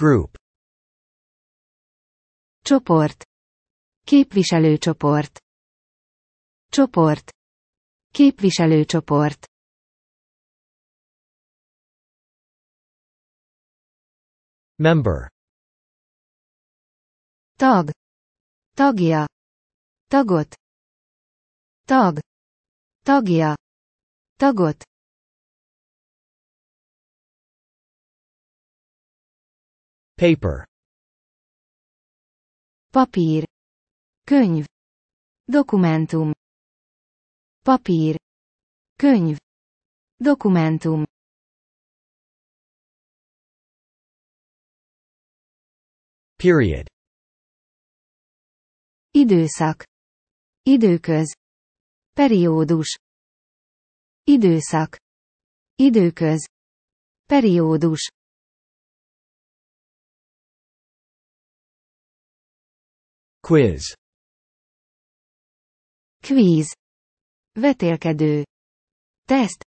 Group Csoport Képviselőcsoport Csoport Képviselőcsoport Member Tag Tagja Tagot Tag Tagja Tagot Paper. Papír. Könyv. Dokumentum. Papír. Könyv. Dokumentum. Period. Időszak. Időköz. Periódus. Időszak. Időköz. Periódus. Quiz. Quiz. Vetélkedő. Teszt.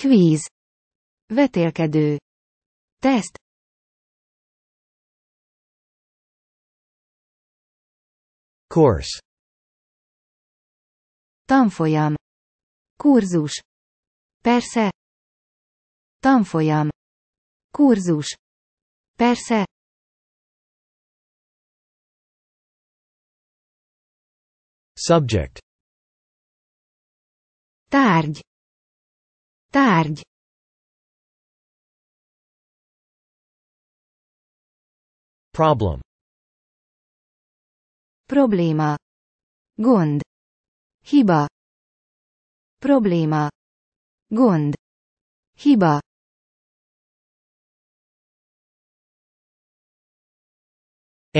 Quiz. Vetélkedő. Teszt. Course. Tanfolyam. Kurzus. Persze. Tanfolyam. Kurzus. Persze. Subject Tárgy Tárgy Problem Probléma Gond Hiba Probléma Gond Hiba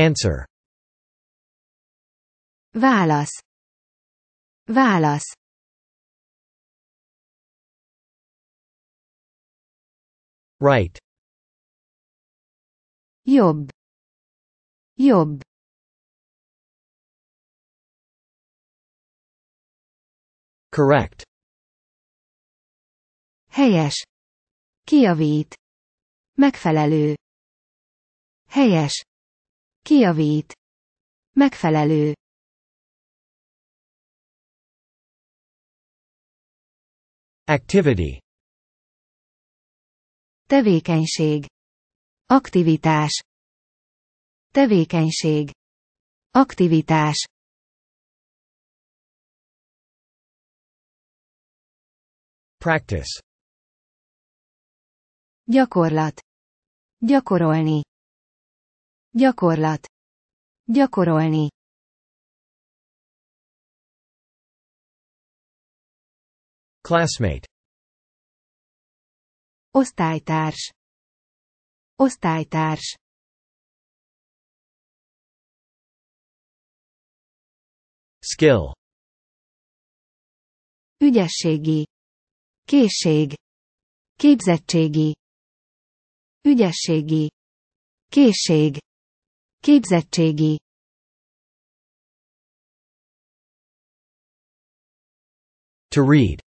Answer Válasz Válasz. Right. Jobb. Jobb. Correct. Helyes. Kijavít. Megfelelő. Helyes. Kijavít. Megfelelő. Activity Tevékenység Aktivitás Tevékenység Aktivitás Practice Gyakorlat Gyakorolni Gyakorlat Gyakorolni Classmate. Osztálytárs. Osztálytárs. Skill. Ügyességi. Készség. Képzettségi. Ügyességi. Készség. Képzettségi. To read.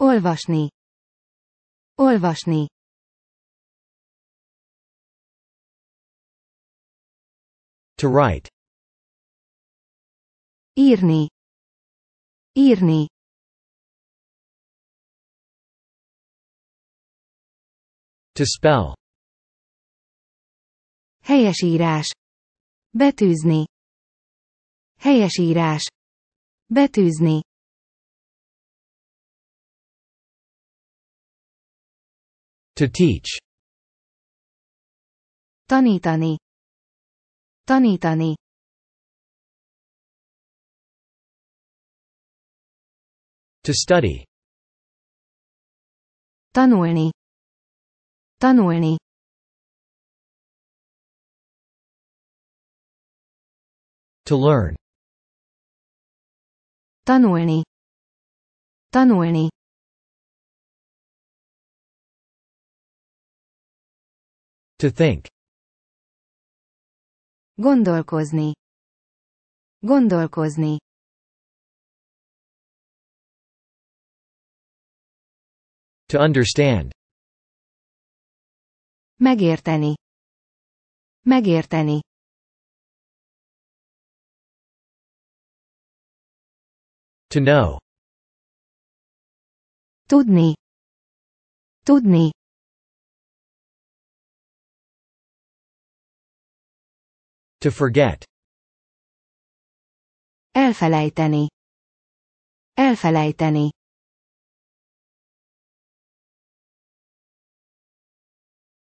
Olvasni. Olvasni. To write. Írni. Írni. To spell. Helyesírás. Betűzni. Helyesírás. Betűzni. To teach. Tanítani. Tanítani. To study. Tanulni. Tanulni. To learn. Tanulni. Tanulni. To think. Gondolkozni. Gondolkozni. To understand. Megérteni. Megérteni. To know. Tudni. Tudni. To forget. Elfelejteni. Elfelejteni.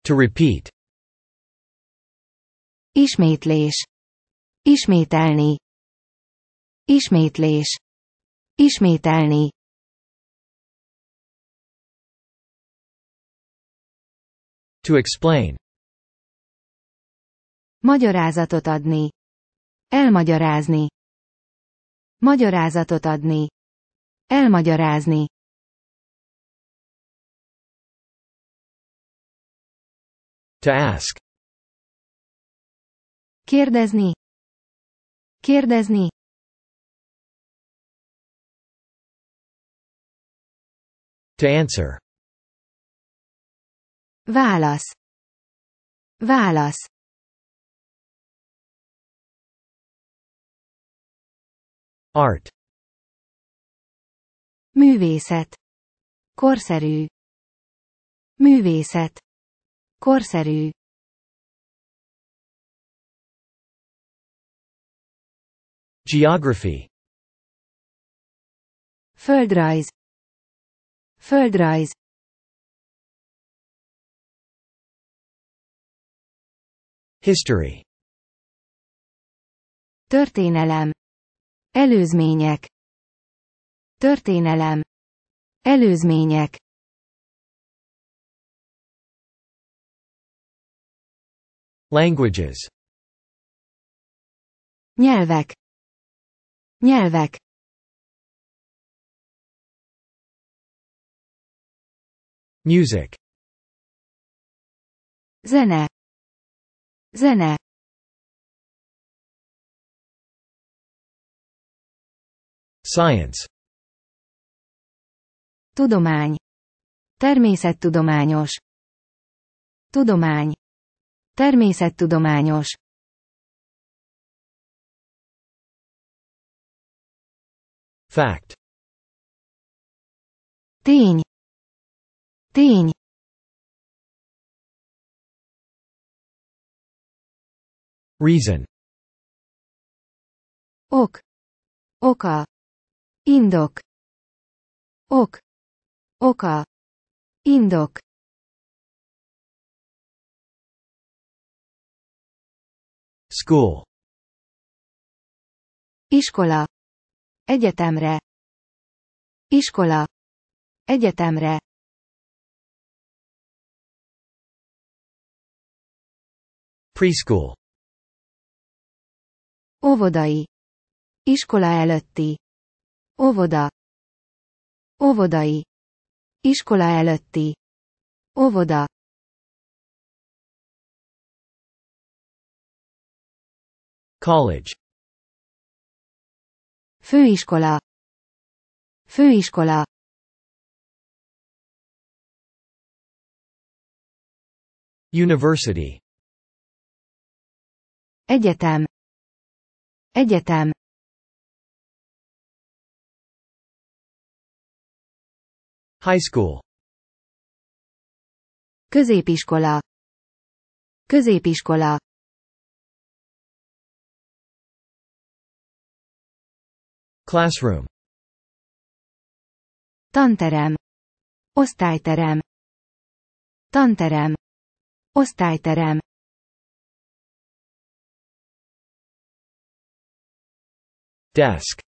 To repeat. Ismétlés. Ismételni. Ismétlés. Ismételni. To explain. Magyarázatot adni. Elmagyarázni. Magyarázatot adni. Elmagyarázni. To ask. Kérdezni. Kérdezni. To answer. Válasz. Válasz. Art Művészet Korszerű Művészet Korszerű Geography Földrajz Földrajz History Történelem Előzmények. Történelem. Előzmények. Languages. Nyelvek. Nyelvek. Music. Zene. Zene. Science. Tudomány. Természettudományos. Tudomány. Természettudományos. Fact. Tény. Tény. Reason. Ok. Oka. Indok. Ok. Oka. Indok. School. Iskola. Egyetemre. Iskola. Egyetemre. Preschool. Óvodai. Iskola előtti. Óvoda. Óvodai. Iskola előtti. Óvoda. College. Főiskola. Főiskola. University. Egyetem. Egyetem. High school. Középiskola. Középiskola. Classroom. Tanterem. Osztályterem. Tanterem. Osztályterem. Desk.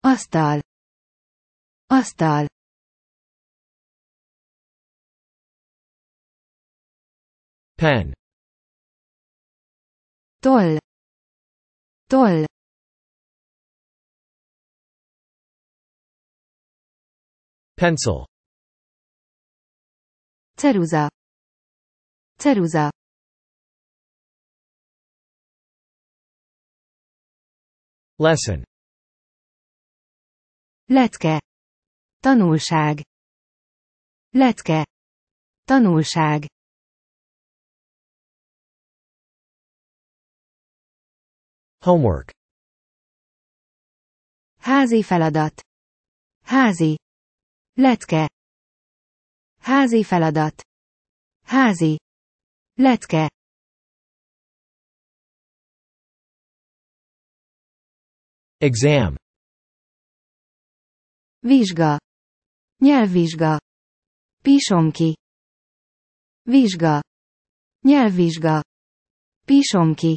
Asztal. Asztal Pen Toll Toll Pencil Ceruza Ceruza Lesson Lecke Tanulság. Lecke. Tanulság. Homework. Házi feladat. Házi. Lecke. Házi feladat. Házi. Lecke. Exam. Vizsga. Nyelvvizsga. Písom ki. Vizsga. Nyelvvizsga. Písom ki.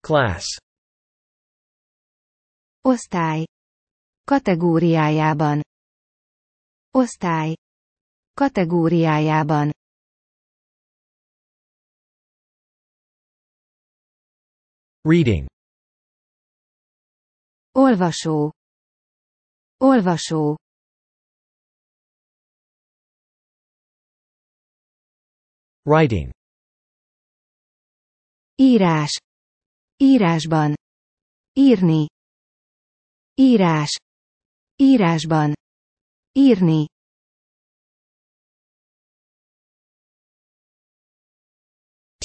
Class. Osztály. Kategóriájában. Osztály. Kategóriájában. Reading. Olvasó. Olvasó. Writing. Írás. Írásban. Írni. Írás. Írásban. Írni.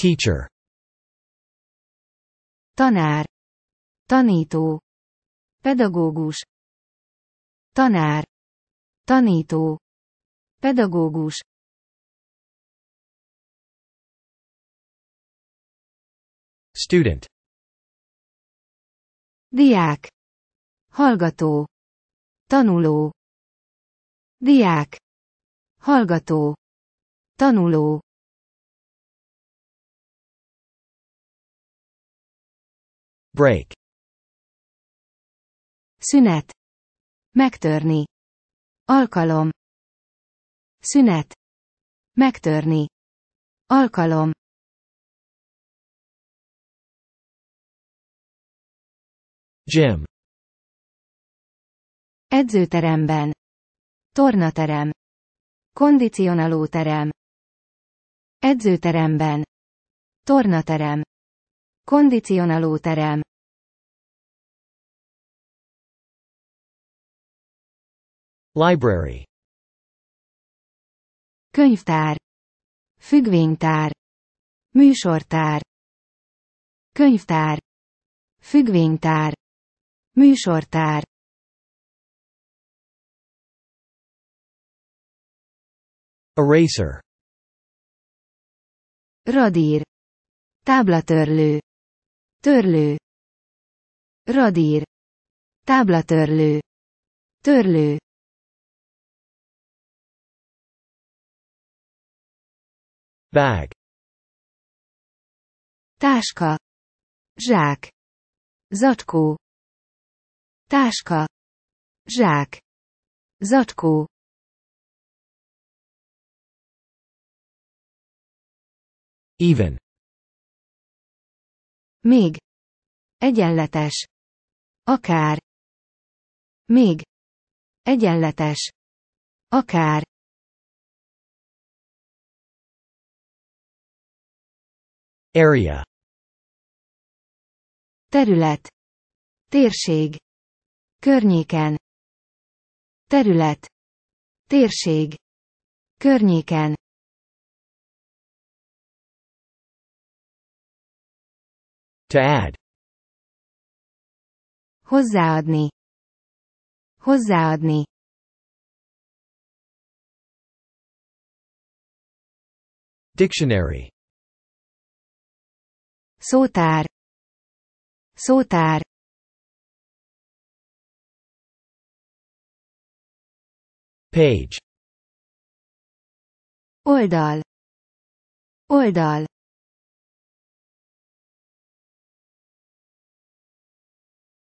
Teacher. Tanár. Tanító. Pedagógus Tanár Tanító Pedagógus Student Diák Hallgató Tanuló Diák Hallgató Tanuló Break Szünet. Megtörni. Alkalom. Szünet. Megtörni. Alkalom. Gym. Edzőteremben. Tornaterem. Kondicionálóterem. Edzőteremben. Tornaterem. Kondicionálóterem. Library Könyvtár Függvénytár Műsortár Könyvtár Függvénytár Műsortár Eraser Radír Táblatörlő Törlő Radír Táblatörlő Törlő Bag. Táska. Zsák. zacskó Táska. Zsák. zacskó Even. Még. Egyenletes. Akár. Még. Egyenletes. Akár. Area Terület Térség Környéken Terület Térség Környéken To add Hozzáadni Hozzáadni Dictionary Szótár Szótár Page Oldal Oldal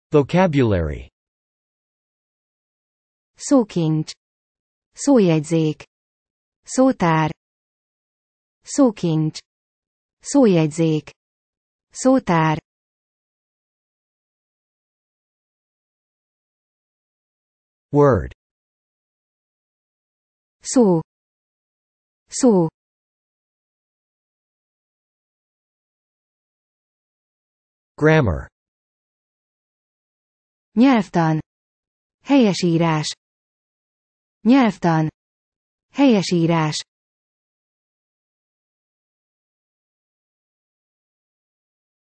Vocabulary Szókincs Szójegyzék Szótár Szókincs Szójegyzék Szótár Word Szó Szó Grammar Nyelvtan Helyesírás Nyelvtan Helyesírás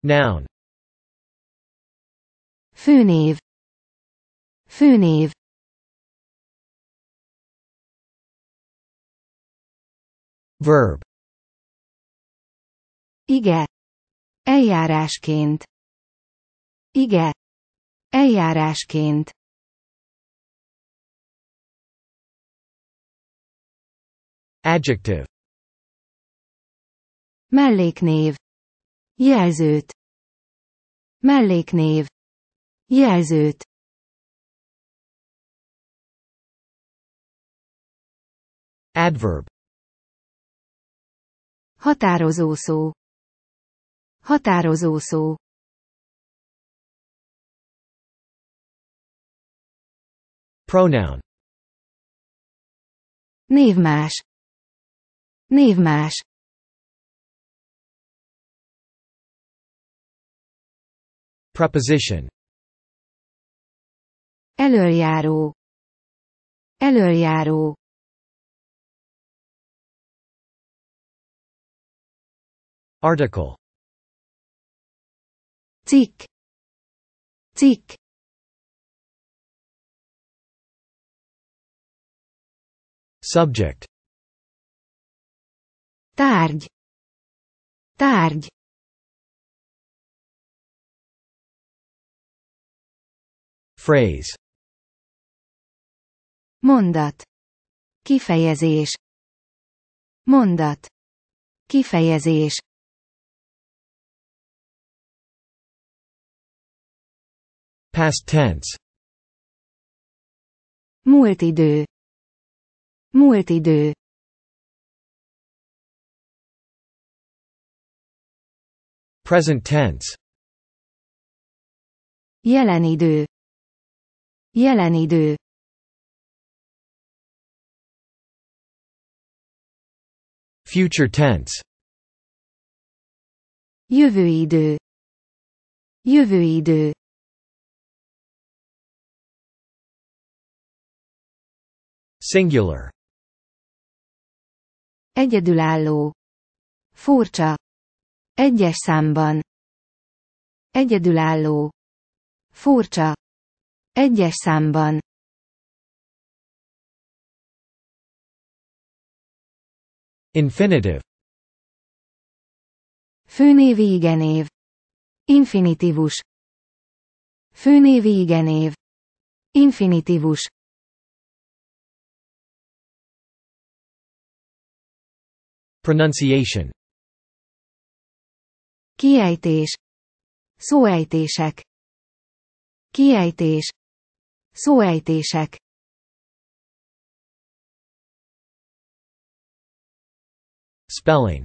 Noun Funiv Funiv Verb Ige Eljárásként Ige Eljárásként Adjective Melléknév Jelzőt. Melléknév. Jelzőt. Adverb. Határozó szó. Határozó szó. Pronoun. Névmás. Névmás. Preposition Előjáró Előjáró Article Cikk Cikk Subject Tárgy Tárgy Phrase. Mondat. Kifejezés. Mondat. Kifejezés. Past tense. Múlt idő. Múlt idő. Present tense. Jelen idő. Jelen idő Future tense Jövő idő Jövő idő Singular Egyedülálló Furcsa Egyes számban Egyedülálló Furcsa egyes számban. Infinitive. Főnévi igenév. Infinitívus. Főnévi igenév. Infinitívus. Pronunciation. Kiejtés. Szóejtések. Kiejtés. Szóejtések Spelling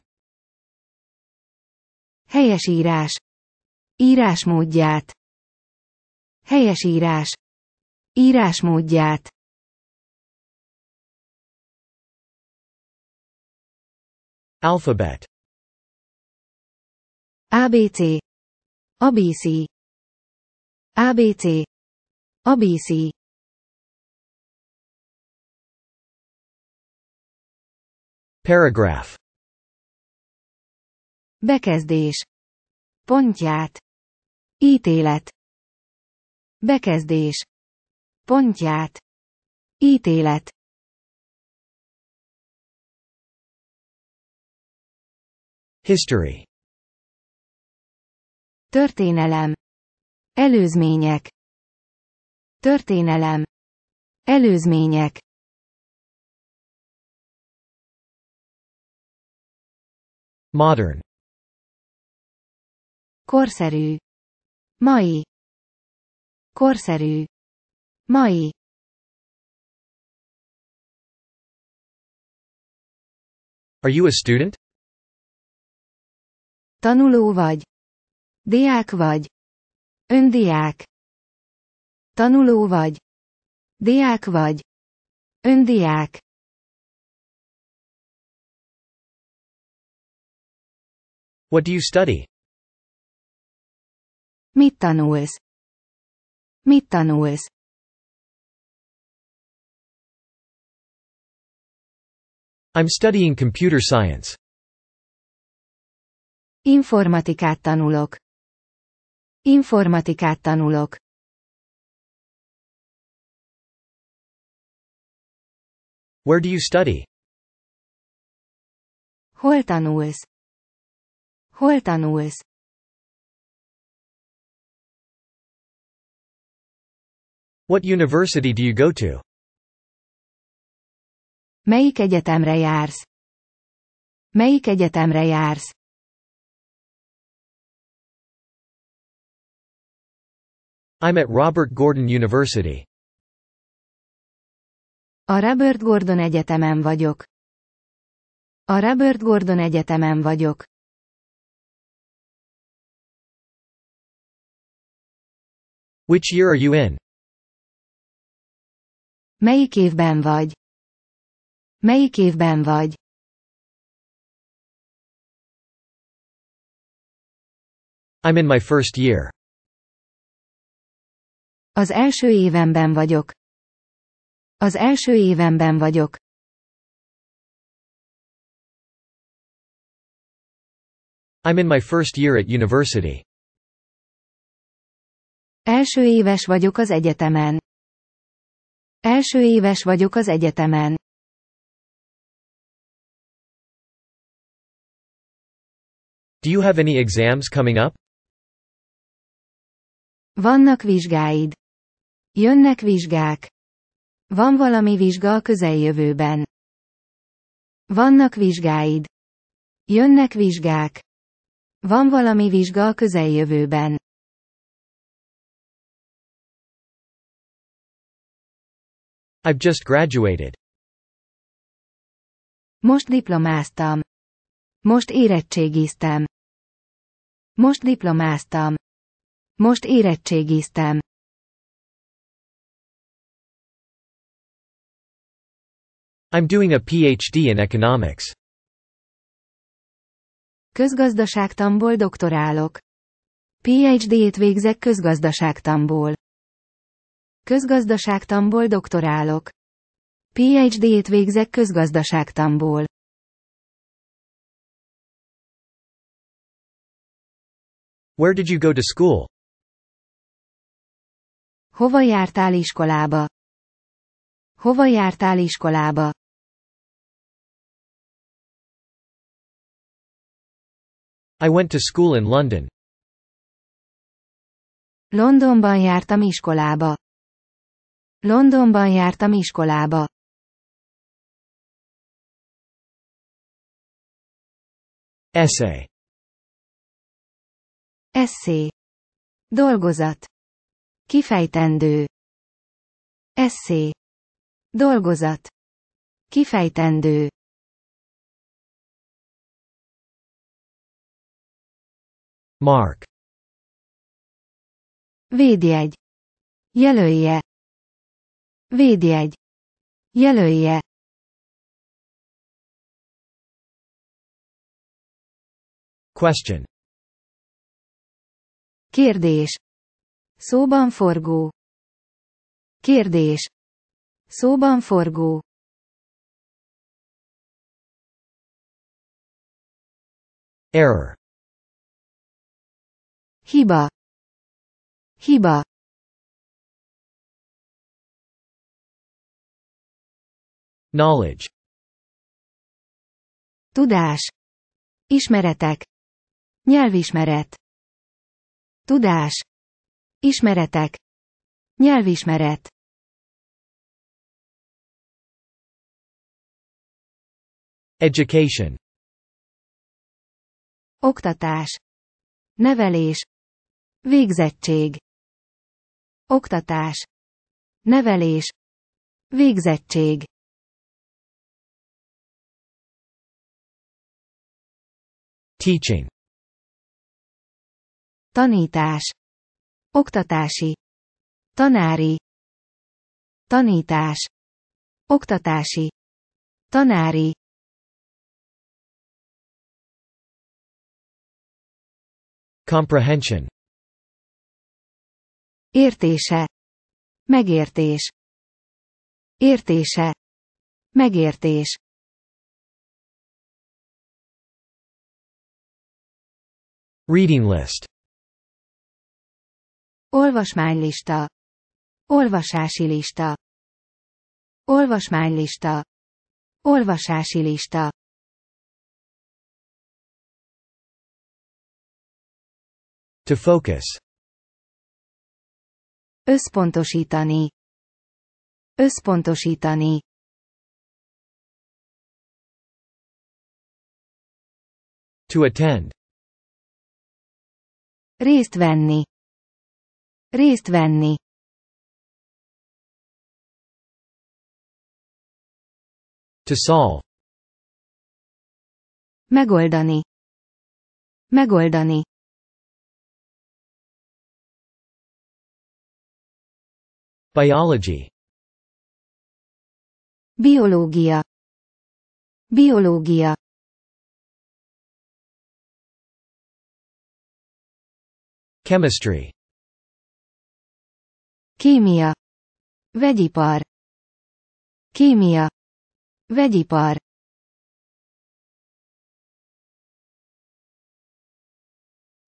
Helyesírás Írásmódját Helyesírás Írásmódját Alphabet ABC ABC ABC ABC Paragraph Bekezdés Pontját Ítélet Bekezdés Pontját Ítélet History Történelem Előzmények Történelem. Előzmények. Modern. Korszerű. Mai. Korszerű. Mai. Are you a student? Tanuló vagy. Diák vagy. Öndiák. Tanuló vagy? Diák vagy? Öndiák? What do you study? Mit tanulsz? Mit tanulsz? I'm studying computer science. Informatikát tanulok. Informatikát tanulok. Where do you study? Huerta Nuez. Huerta Nuez. What university do you go to? Melyik egyetemre jársz? Melyik egyetemre jársz? I'm at Robert Gordon University. A Robert Gordon Egyetemen vagyok. A Robert Gordon Egyetemen vagyok. Which year are you in? Melyik évben vagy? Melyik évben vagy? I'm in my first year. Az első évemben vagyok. Az első évemben vagyok. I'm in my first year at university. Első éves vagyok az egyetemen. Első éves vagyok az egyetemen. Do you have any exams coming up? Vannak vizsgáid. Jönnek vizsgák. Van valami vizsga a közeljövőben. Vannak vizsgáid. Jönnek vizsgák. Van valami vizsga a közeljövőben. I've just graduated. Most diplomáztam. Most érettségiztem. Most diplomáztam. Most érettségiztem. I'm doing a PhD in economics. Közgazdaságtamból doktorálok. PhD-t végzek közgazdaságtamból. Közgazdaságtamból doktorálok. PhD-t végzek közgazdaságtamból. Where did you go to school? Hova jártál iskolába? Hova jártál iskolába? I went to school in London. Londonban jártam iskolába. Londonban jártam iskolába. Essay. Essay. Dolgozat. Kifejtendő. Essay. Dolgozat. Kifejtendő. Mark. Védjegy. Jelölje. Védjegy. Jelölje. Question. Kérdés. Szóban forgó. Kérdés. Szóban forgó. Error hiba hiba knowledge tudás ismeretek nyelvismeret tudás ismeretek nyelvismeret education oktatás nevelés Végzettség. Oktatás. Nevelés. Végzettség. Teaching. Tanítás. Oktatási. Tanári. Tanítás. Oktatási. Tanári. Comprehension Értése. Megértés. Értése. Megértés. Reading list. Olvasmánylista. Olvasási lista. Olvasmánylista. Olvasási lista. To focus. Összpontosítani. Összpontosítani. To attend. Részt venni. Részt venni. To solve. Megoldani. Megoldani. Biology Biológia Biológia Chemistry Kémia Vedipar. Kémia Vedipar.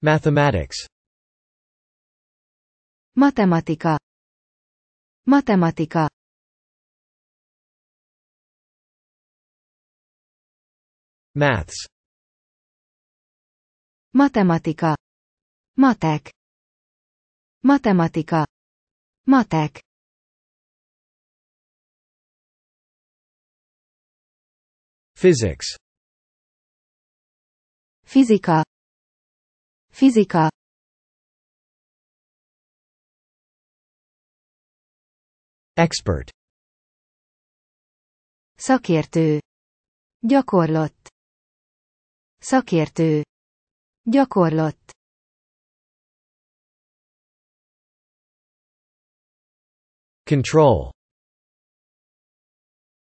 Mathematics Matematica. Matematika Maths Matematika Matek Matematika Matek Physics Fizika Fizika Expert. Szakértő. Gyakorlat. Szakértő. Gyakorlat. Control.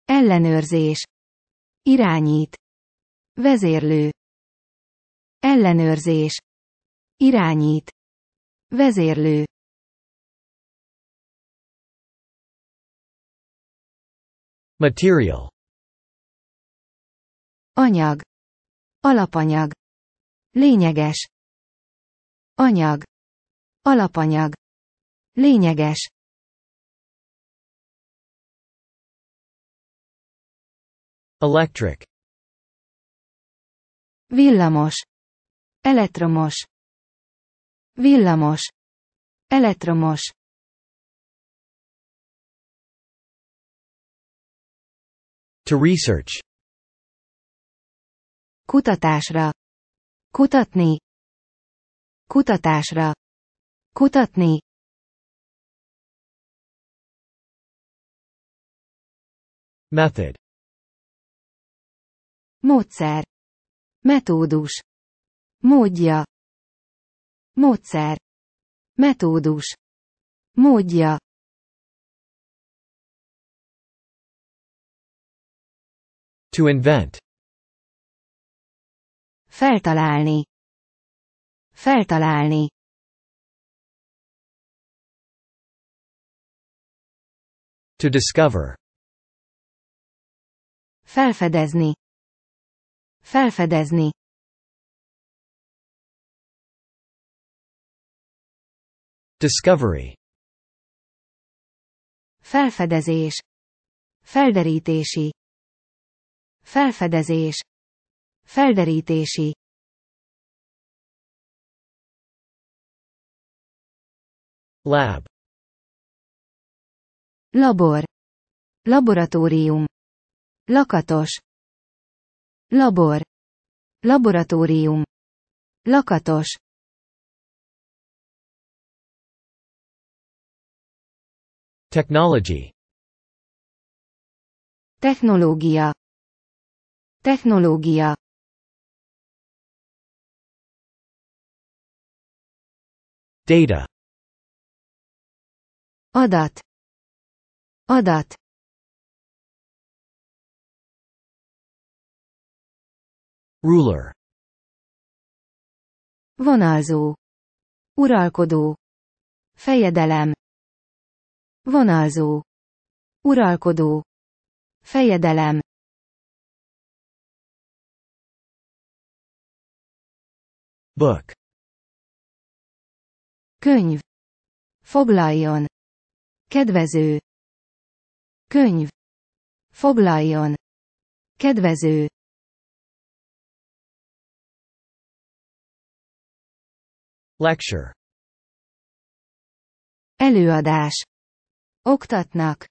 Ellenőrzés. Irányít. Vezérlő. Ellenőrzés. Irányít. Vezérlő. Material Anyag Alapanyag Lényeges Anyag Alapanyag Lényeges Electric Villamos Elektromos Villamos Elektromos To research. Kutatásra. Kutatni. Kutatásra. Kutatni. Method. Módszer. Metódus. Módja. Módszer. Metódus. Módja. To invent. Feltalálni. Feltalálni. To discover. Felfedezni. Felfedezni. Discovery. Felfedezés. Felderítési. Felfedezés. Felderítési. Lab. Labor. Laboratórium. Lakatos. Labor. Laboratórium. Lakatos. Technology. Technológia. Technológia Data Adat Adat Ruler Vonalzó Uralkodó Fejedelem Vonalzó Uralkodó Fejedelem Book. Könyv. Foglaljon. Kedvező. Könyv. Foglaljon. Kedvező. Lecture. Előadás. Oktatnak.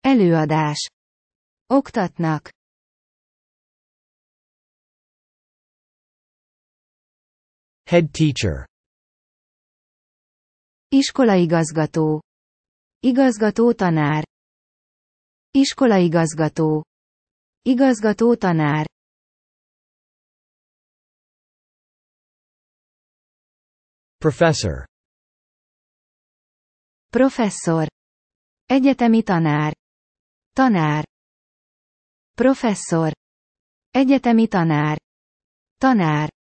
Előadás. Oktatnak. Head teacher. Iskolaigazgató. Igazgató tanár. Iskolaigazgató. Igazgató tanár. Professor. Professzor. Egyetemi tanár. Tanár. Professzor. Egyetemi tanár. Tanár.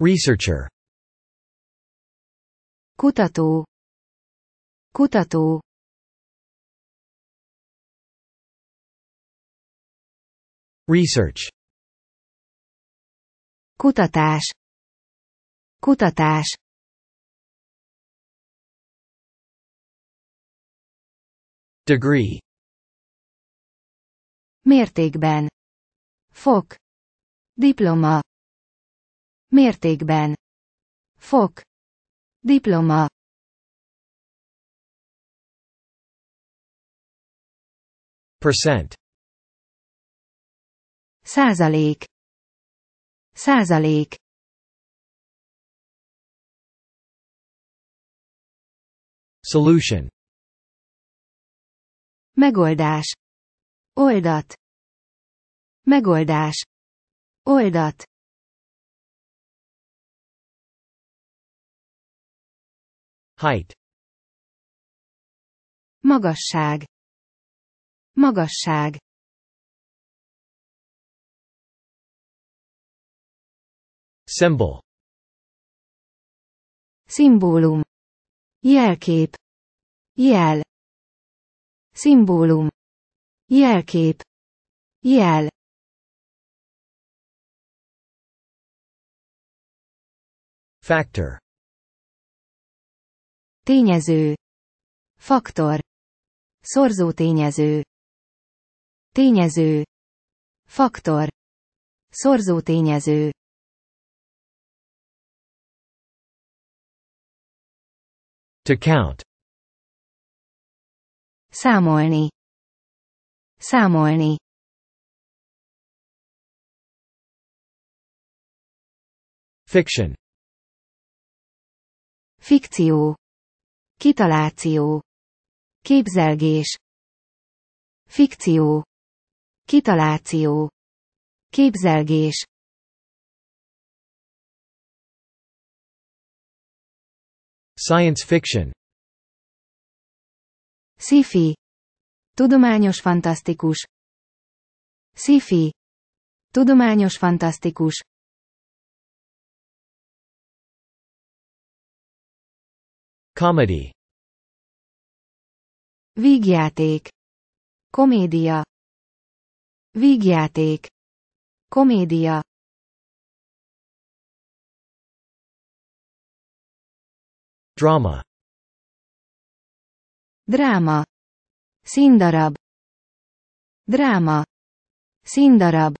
Researcher Kutató Kutató Research Kutatás Kutatás Degree Mértékben Fok Diploma Mértékben. Fok. Diploma. Percent. Százalék. Százalék. Solution. Megoldás. Oldat. Megoldás. Oldat. Height. Magasság. Magasság. Symbol. Szimbólum. Jelkép. Jel. Szimbólum. Jelkép. Jel. Factor. Tényező. Faktor. Szorzó Tényező. Tényező. Faktor. tényező. To count. Számolni. Számolni. Fiction. Fikció. Kitaláció. Képzelgés. Fikció. Kitaláció. Képzelgés. Science fiction. Sci-fi. Tudományos fantasztikus. Sci-fi. Tudományos fantasztikus. Comedy Vígjáték Komédia Vígjáték Komédia Drama Dráma Színdarab Dráma Színdarab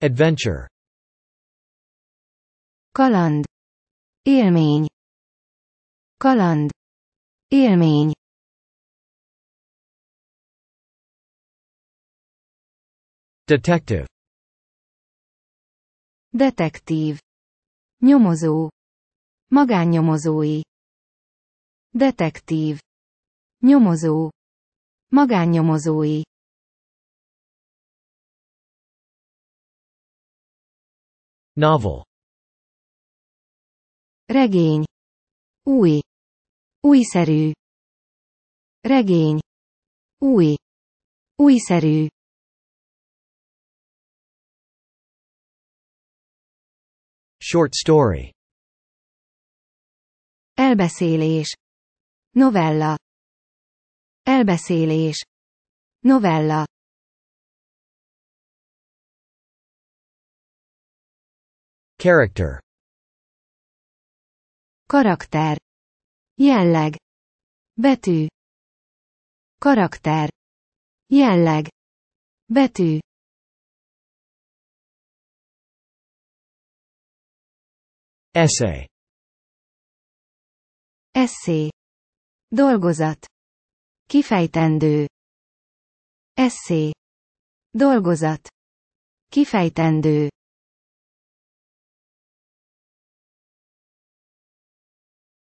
Adventure Kaland. Élmény. Kaland. Élmény. detektív, Detektív. Nyomozó. Magánnyomozói. Detektív. Nyomozó. Magánnyomozói. Novel Regény. Új. Újszerű. Regény. Új. Újszerű. Short story. Elbeszélés. Novella. Elbeszélés. Novella. Character Karakter. Jelleg. Betű. Karakter. Jelleg. Betű. Essay. essé, Dolgozat. Kifejtendő. Essé, Dolgozat. Kifejtendő.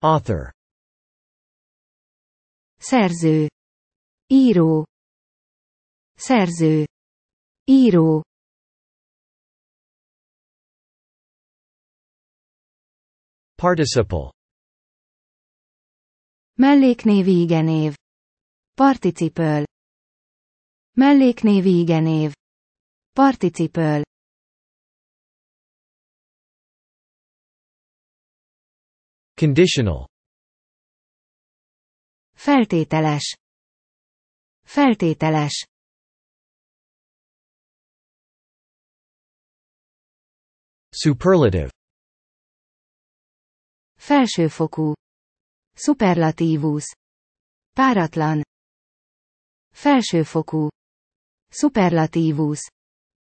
Author Szerző Író Szerző Író Participle Melléknévi igenév Participöl Melléknévi igenév Participöl Conditional Feltételes Feltételes Superlative Felsőfokú Superlatívus Páratlan Felsőfokú Superlatívus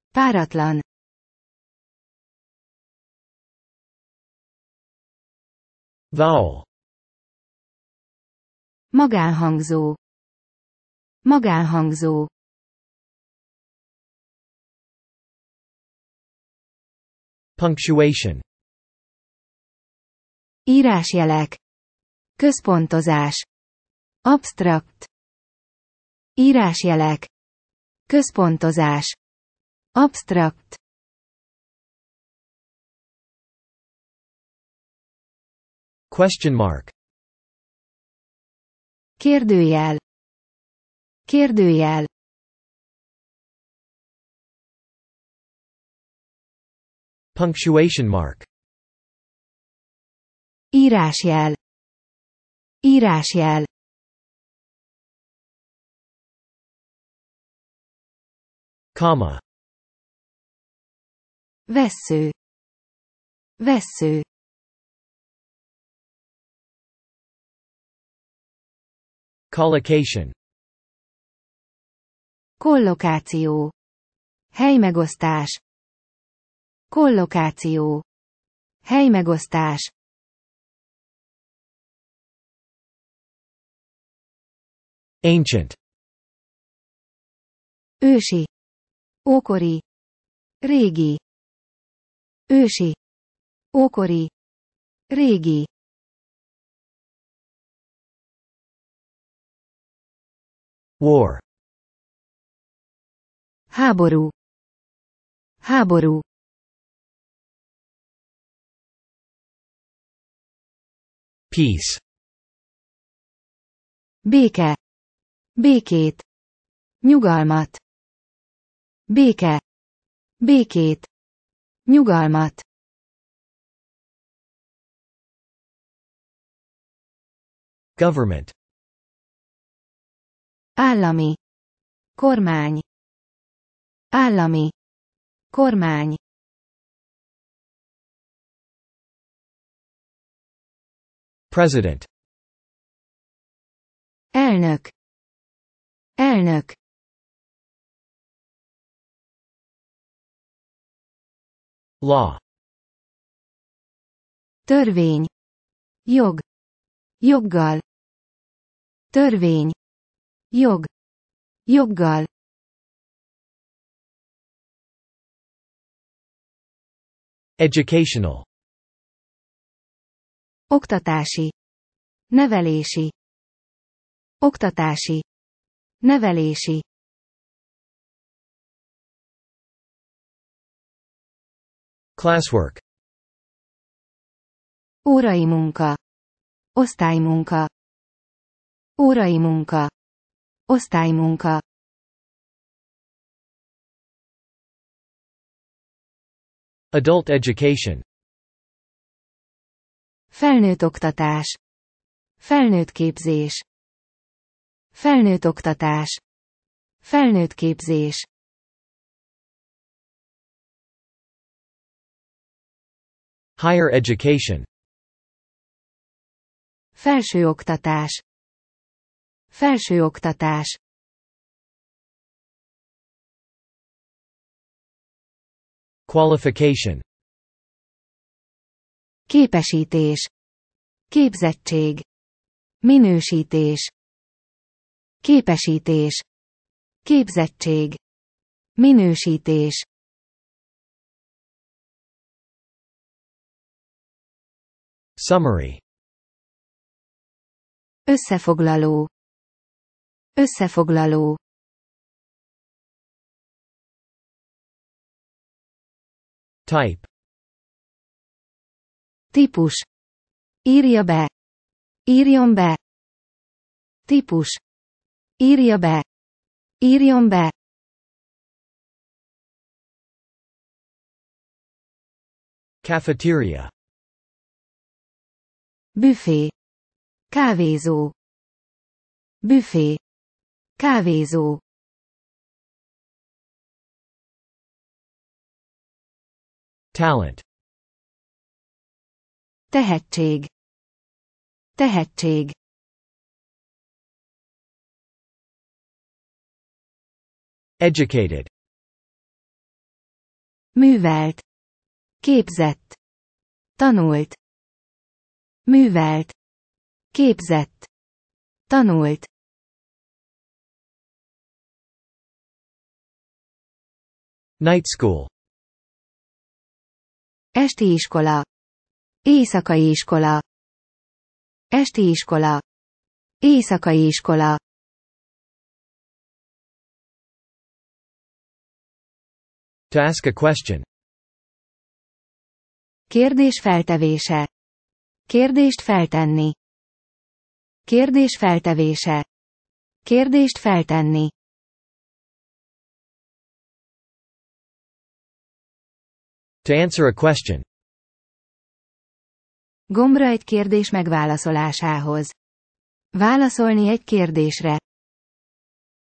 Páratlan Vowel. Magánhangzó. Magánhangzó. Punctuation. Írásjelek. Központozás. Abstrakt. Írásjelek. Központozás. Abstrakt. Question mark. Kérdőjel. Kérdőjel. Punctuation mark. Írásjel. Írásjel. Comma. Vesző. Vesző. Collocation Kollokáció Helymegosztás Kollokáció Helymegosztás Ancient Ősi Ókori Régi Ősi Ókori Régi War. Háború. Háború. Peace. Béke. Békét. Nyugalmat. Béke. Békét. Nyugalmat. Government Állami. Kormány. Állami. Kormány. President. Elnök. Elnök. Law. Törvény. Jog. Joggal. Törvény. Jog. Joggal. Educational. Oktatási. Nevelési. Oktatási. Nevelési. Classwork. Órai munka. Osztálymunka. Órai munka. Osztálymunka Adult education Felnőtt oktatás Felnőtt képzés Felnőtt oktatás Felnőtt képzés Higher education Felsőoktatás Felsőoktatás Qualification Képesítés Képzettség Minősítés Képesítés Képzettség Minősítés Summary Összefoglaló Összefoglaló Type Típus Írja be Írjon be Típus Írja be Írjon be Cafeteria Büfé Kávézó Büfé Kávézó Talent Tehetség Tehetség Educated Művelt Képzett Tanult Művelt Képzett Tanult Night school. Esti iskola. Éjszakai iskola. Esti iskola. Éjszakai iskola. To ask a question. Kérdés feltevése. Kérdést feltenni. Kérdés feltevése. Kérdést feltenni. To answer a question. Gombra egy kérdés megválaszolásához. Válaszolni egy kérdésre.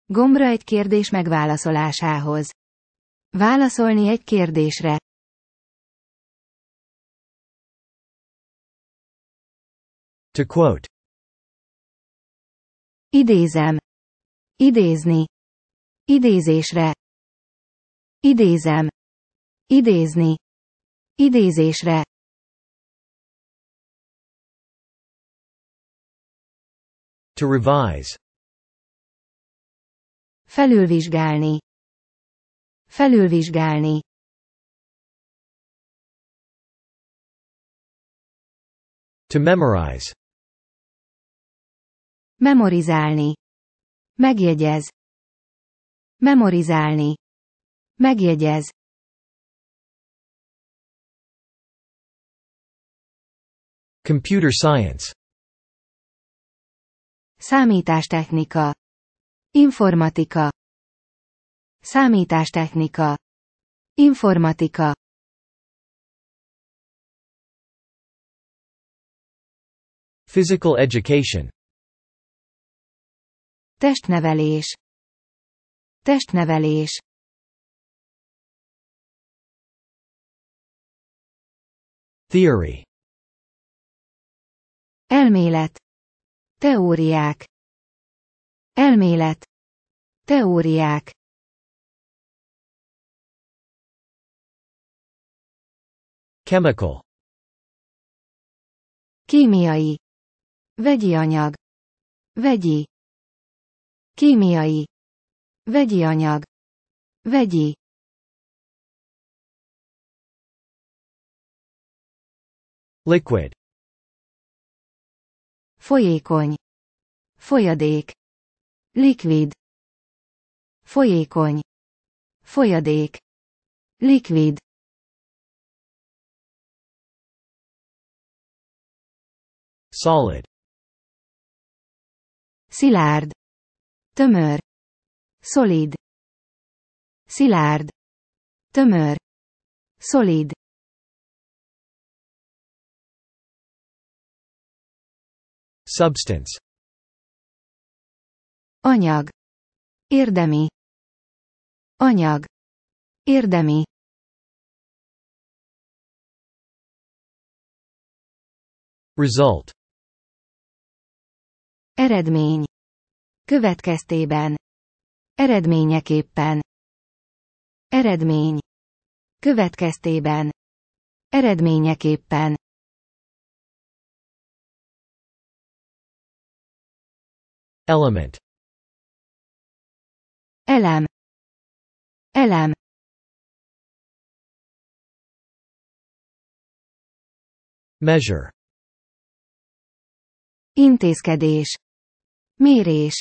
Gombra egy kérdés megválaszolásához. Válaszolni egy kérdésre. To quote. Idézem. Idézni. Idézésre. Idézem. Idézni. Idézésre To revise Felülvizsgálni Felülvizsgálni To memorize Memorizálni Megjegyez Memorizálni Megjegyez Computer science Számítástechnika Informatika Számítástechnika Informatika Physical education Testnevelés Testnevelés Theory Elmélet. Teóriák. Elmélet. Teóriák. Chemical. Kémiai. Vegyi anyag. Vegyi. Kémiai. Vegyi anyag. Vegyi. Liquid. Folyékony. Folyadék. Likvid. Folyékony. Folyadék. Likvid. Solid. Szilárd. Tömör. solid, Szilárd. Tömör. solid. Substance. Anyag. Érdemi. Anyag. Érdemi. Result. Eredmény. Következtében. Eredményeképpen. Eredmény. Következtében. Eredményeképpen. Element Elem Elem Measure Intézkedés Mérés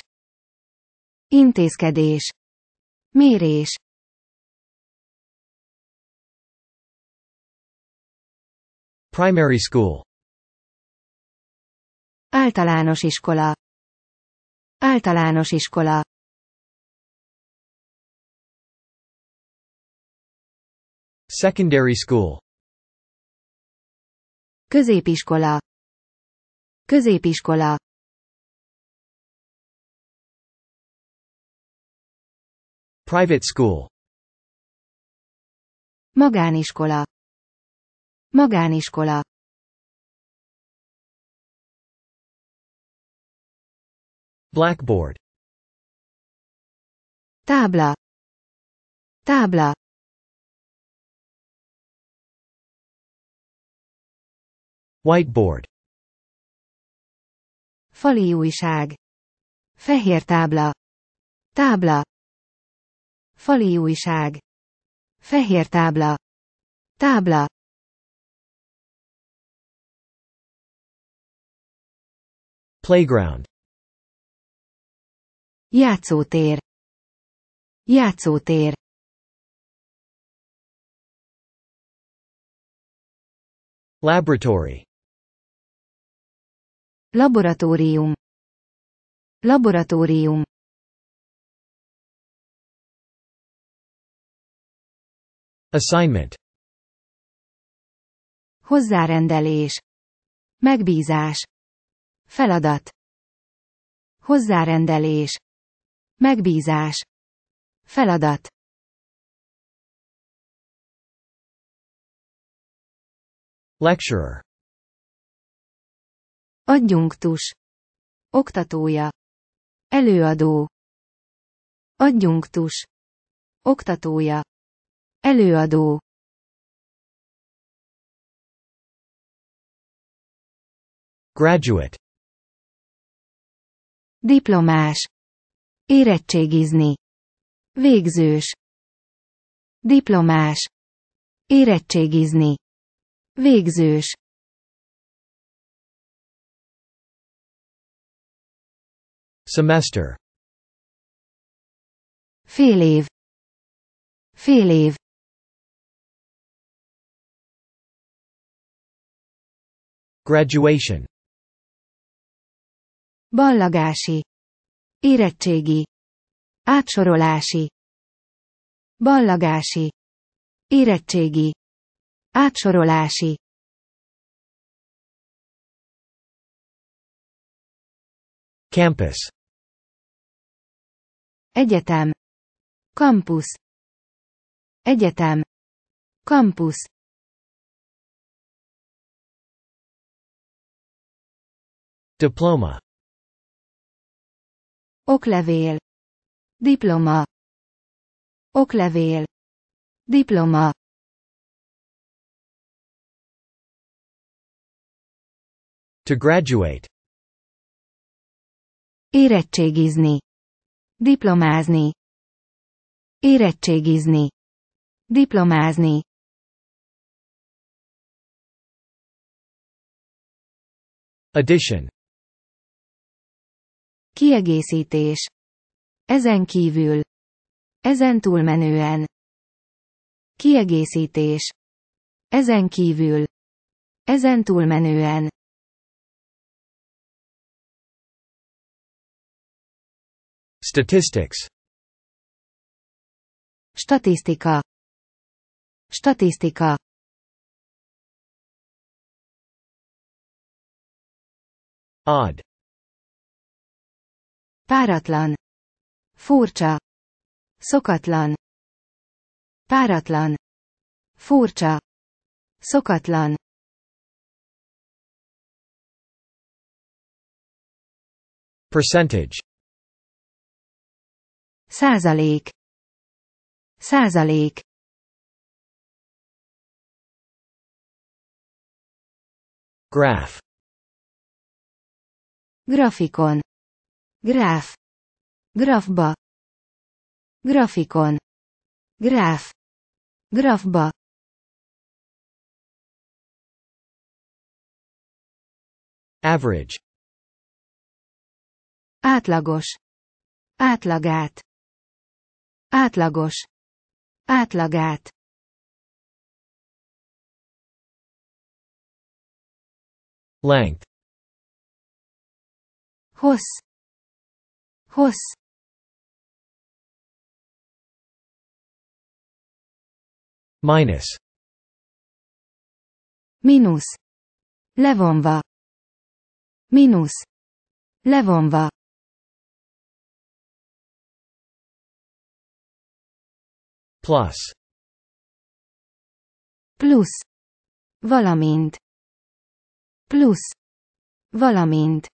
Intézkedés Mérés Primary school Általános iskola Általános iskola Secondary school Középiskola Középiskola Private school Magániskola Magániskola Blackboard. Tabla. Tabla. Whiteboard. Fali újság. Fehér tábla. Tábla. Fali újság. Fehér tábla. Tábla. Playground Játszótér. Játszótér. Laboratory. Laboratórium. Laboratórium. Assignment. Hozzárendelés. Megbízás. Feladat. Hozzárendelés. Megbízás. Feladat. Lecturer. Adjunktus. Oktatója. Előadó. Adjunktus. Oktatója. Előadó. Graduate. Diplomás. Érettségizni. Végzős. Diplomás. Érettségizni. Végzős. Semester. Fél év. Fél év. Graduation. Ballagási. Érettségi. Átsorolási. Ballagási. Érettségi. Átsorolási. Campus. Egyetem. Campus. Egyetem. Campus. Diploma Oklevél. Diploma. Oklevél. Diploma. To graduate. Érettségizni. Diplomázni. Érettségizni. Diplomázni. Addition Kiegészítés. Ezen kívül. Ezen túlmenően. Kiegészítés. Ezen kívül. Ezen túlmenően. Statistics. Statisztika. Statisztika. Odd. Páratlan. Furcsa. Szokatlan. Páratlan. Furcsa. Szokatlan. Percentage. Százalék. Százalék. Graph. Grafikon graf, Grafba. Grafikon. graf, Grafba. Average. Átlagos. Átlagát. Átlagos. Átlagát. Length. Hossz. Hossz. Minus. minus Levonva. minus Levonva. Plus. Plusz. Valamint. Plusz. Valamint.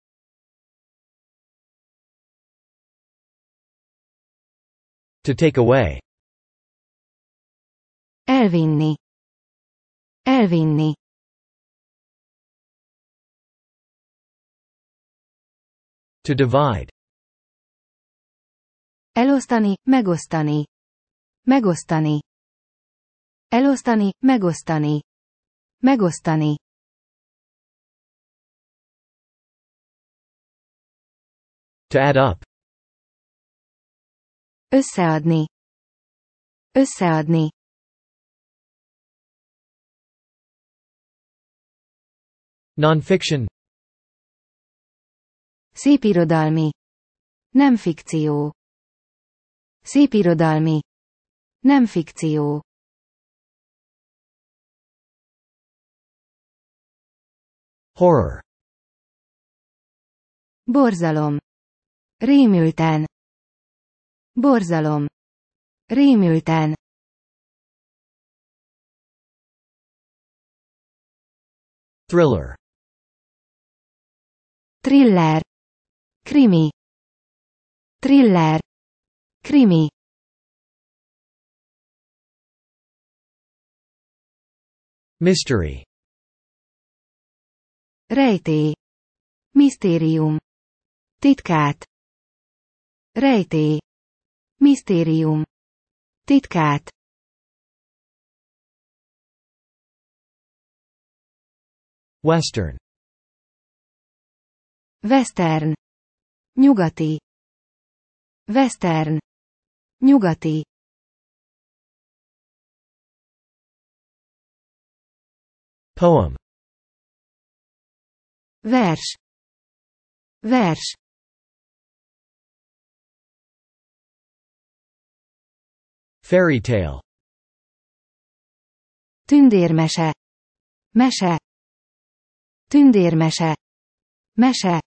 To take away. Elvinni. Elvinni. To divide. Elosztani, megosztani. Megosztani. Elosztani, megosztani. Megosztani. To add up. Összeadni. Összeadni. Non-fiction. Szépirodalmi. Nem fikció. Szépirodalmi. Nem fikció. Horror. Borzalom. Rémülten. Borzalom. Rémülten. Thriller. Thriller. Krimi. Thriller. Krimi. Mystery. rejté, Misztérium. Titkát. rejté Misztérium. Titkát. Western. Western. Nyugati. Western. Nyugati. Poem. Vers. Vers. Fairy tale. Tündérmese. Mese. Tündérmese. Mese.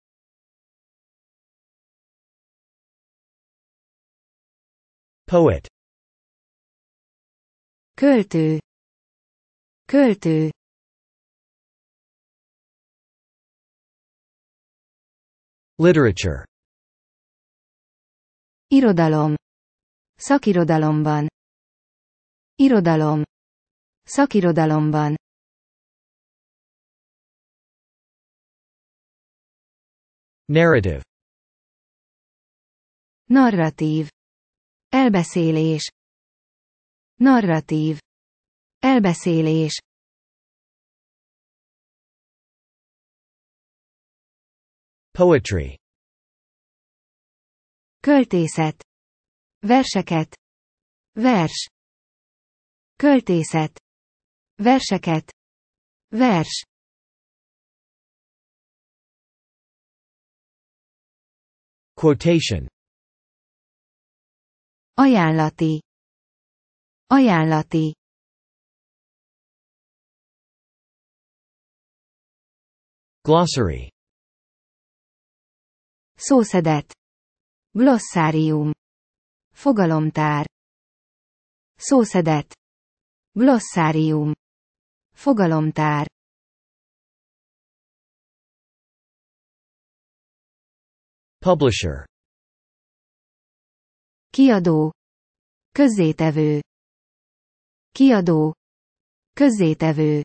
Poet. Költő. Költő. Literature. Irodalom. Szakirodalomban. Irodalom. Szakirodalomban. Narrative. Narratív. Elbeszélés. Narratív. Elbeszélés. Poetry. Költészet. Verseket. Vers. Költészet. Verseket. Vers. Quotation. Ajánlati. Ajánlati. Glossary. Szószedet. glossarium. Fogalomtár. Szószedet. Glossárium. Fogalomtár. Publisher. Kiadó. Közzétevő. Kiadó. Közzétevő.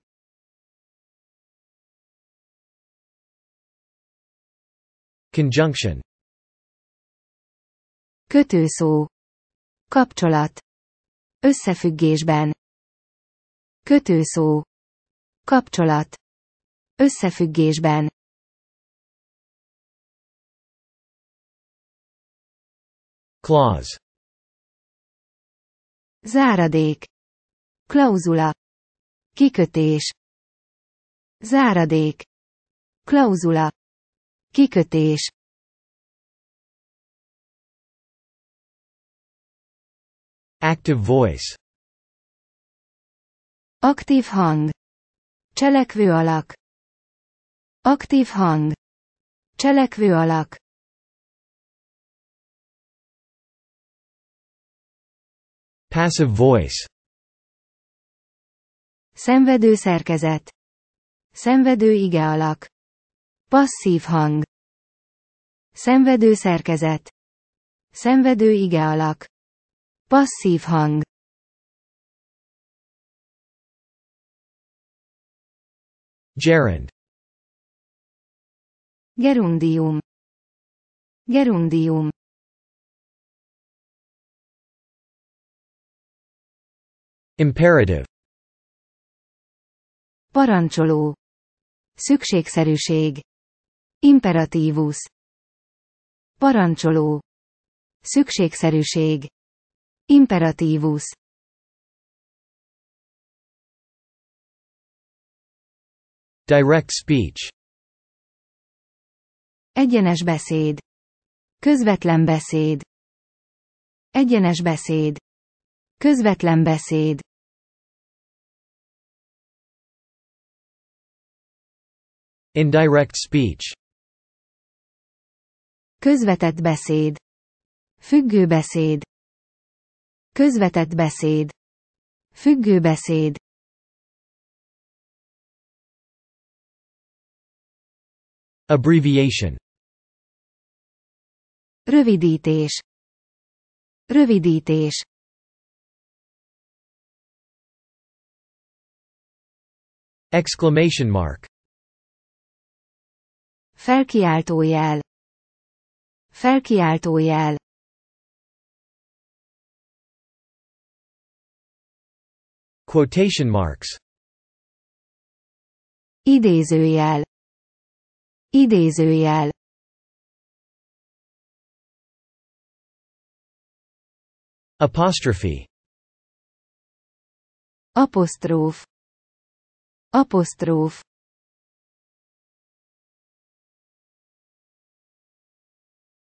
Conjunction. Kötőszó. Kapcsolat. Összefüggésben. Kötőszó. Kapcsolat. Összefüggésben. Clause. Záradék. Klauzula. Kikötés. Záradék. Klauzula. Kikötés. Active voice. Aktív hang. Cselekvő alak. Aktív hang. Cselekvő alak. Passive voice. Szenvedő szerkezet. Szenvedő ige alak. Passzív hang. Szenvedő szerkezet. Szenvedő ige alak. Passzív hang Gerund Gerundium Gerundium Imperative Parancsoló Szükségszerűség Imperatívus Parancsoló Szükségszerűség Imperatívus Direct speech Egyenes beszéd Közvetlen beszéd Egyenes beszéd Közvetlen beszéd Indirect speech Közvetett beszéd Függő beszéd Közvetett beszéd. Függő beszéd. Abbreviation. Rövidítés. Rövidítés. Exclamation mark. Felkiáltójel. Felkiáltójel. Quotation marks Idézőjel Idézőjel Apostrophe Apostróf Apostróf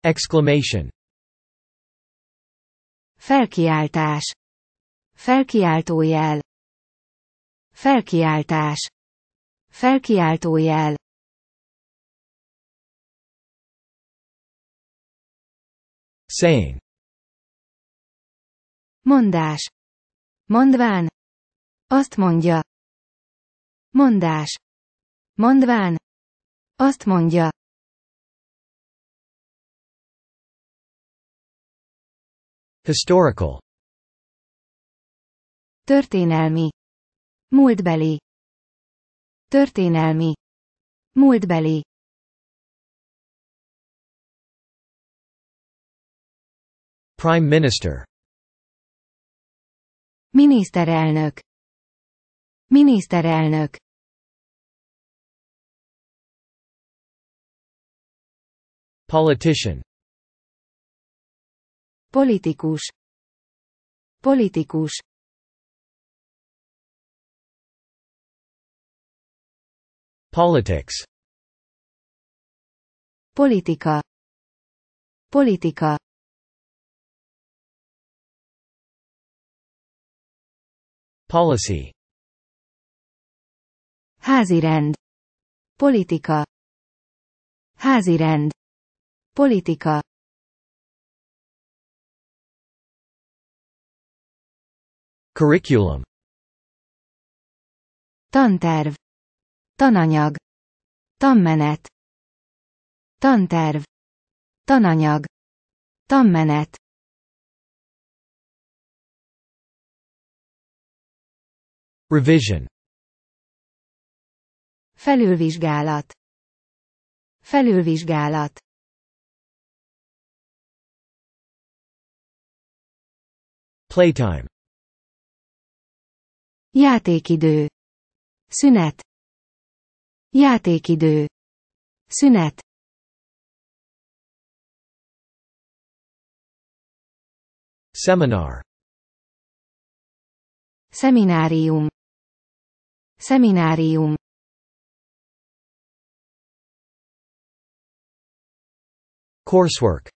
Exclamation Felkiáltás Felkiáltójel Felkiáltás. Felkiáltó jel. Saying. Mondás. Mondván. Azt mondja. Mondás. Mondván. Azt mondja. Historical. Történelmi. Múltbeli. Történelmi. Múltbeli. Prime Minister. Miniszterelnök. Miniszterelnök. Politician. Politikus. Politikus. Politics Politika Politika Policy Házirend Politika Házirend Politika Curriculum Tanterv Tananyag. Tanmenet. Tanterv. Tananyag. Tanmenet. Revision. Felülvizsgálat. Felülvizsgálat. Playtime. Játékidő. Szünet. Játékidő. Szünet. Seminar. Szeminárium. Szeminárium. Coursework.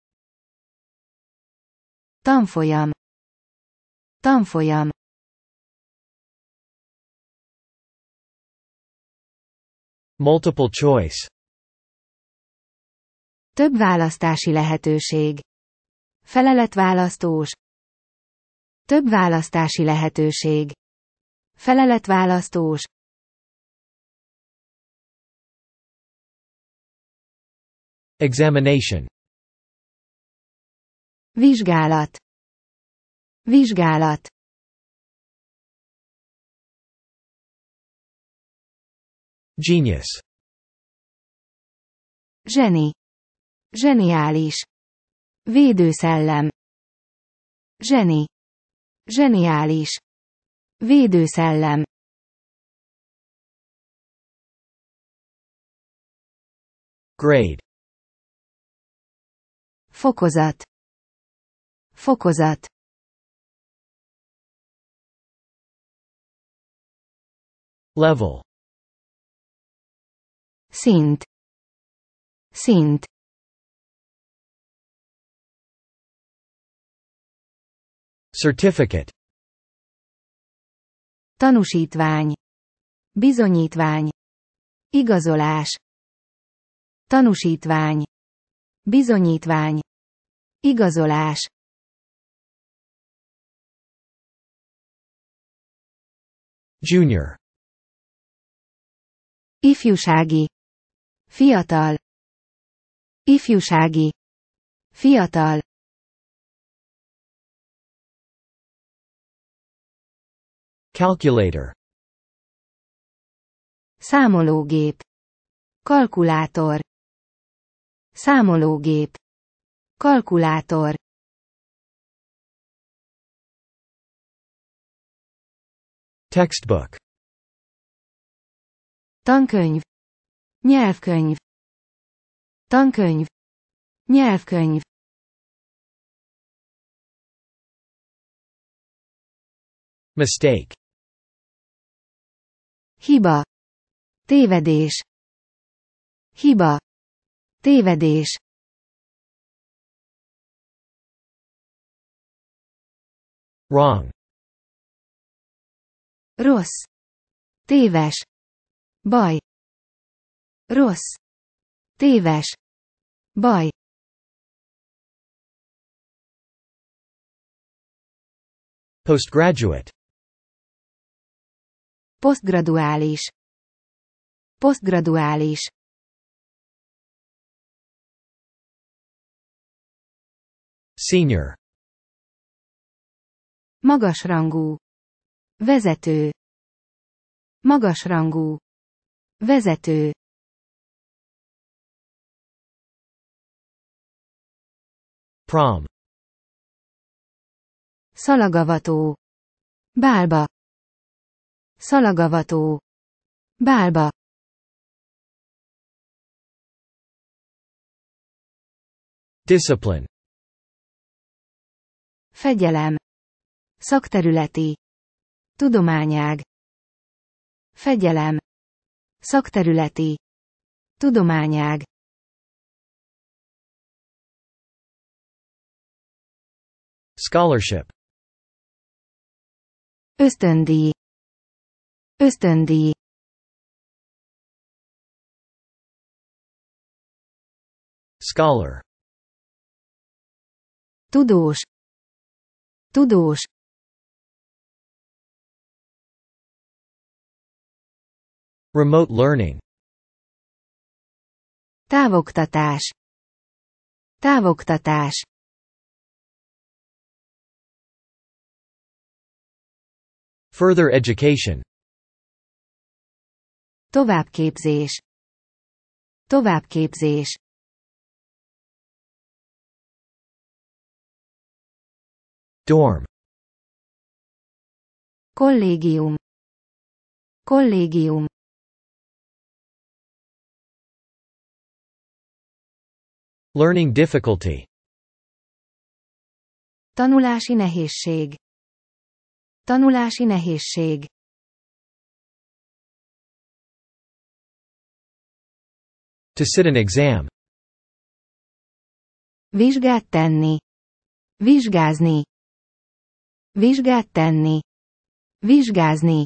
Tanfolyam. Tanfolyam. Multiple choice. Több választási lehetőség. Feleletválasztós. Több választási lehetőség. Feleletválasztós. Examination. Vizsgálat. Vizsgálat. Genius. Zseni. Zseniális. Védőszellem. Zseni. Zseniális. Védőszellem. Grade. Fokozat. Fokozat. Level szint szint certificate tanúsítvány bizonyítvány igazolás tanúsítvány bizonyítvány igazolás junior ifjúsági Fiatal. Ifjúsági. Fiatal. Calculator. Számológép. Kalkulátor. Számológép. Kalkulátor. Textbook. Tankönyv. Nyelvkönyv. Tankönyv. Nyelvkönyv. Mistake. Hiba. Tévedés. Hiba. Tévedés. Wrong. Rossz. Téves. Baj. Rossz. Téves. Baj. Postgraduate. Postgraduális. Postgraduális. Senior. Magasrangú. Vezető. Magasrangú. Vezető. Prom. Szalagavató. Bálba. Szalagavató. Bálba. Discipline. Fegyelem. Szakterületi. Tudományág. Fegyelem. Szakterületi. Tudományág. Scholarship Ösztöndíj Ösztöndíj Scholar Tudós Tudós Remote learning Távoktatás Távoktatás Further education Továbbképzés Továbbképzés Dorm Kollégium Kollégium Learning difficulty Tanulási nehézség Tanulási nehézség To sit an exam. Vizsgát tenni. Vizsgázni. Vizsgát tenni. Vizsgázni.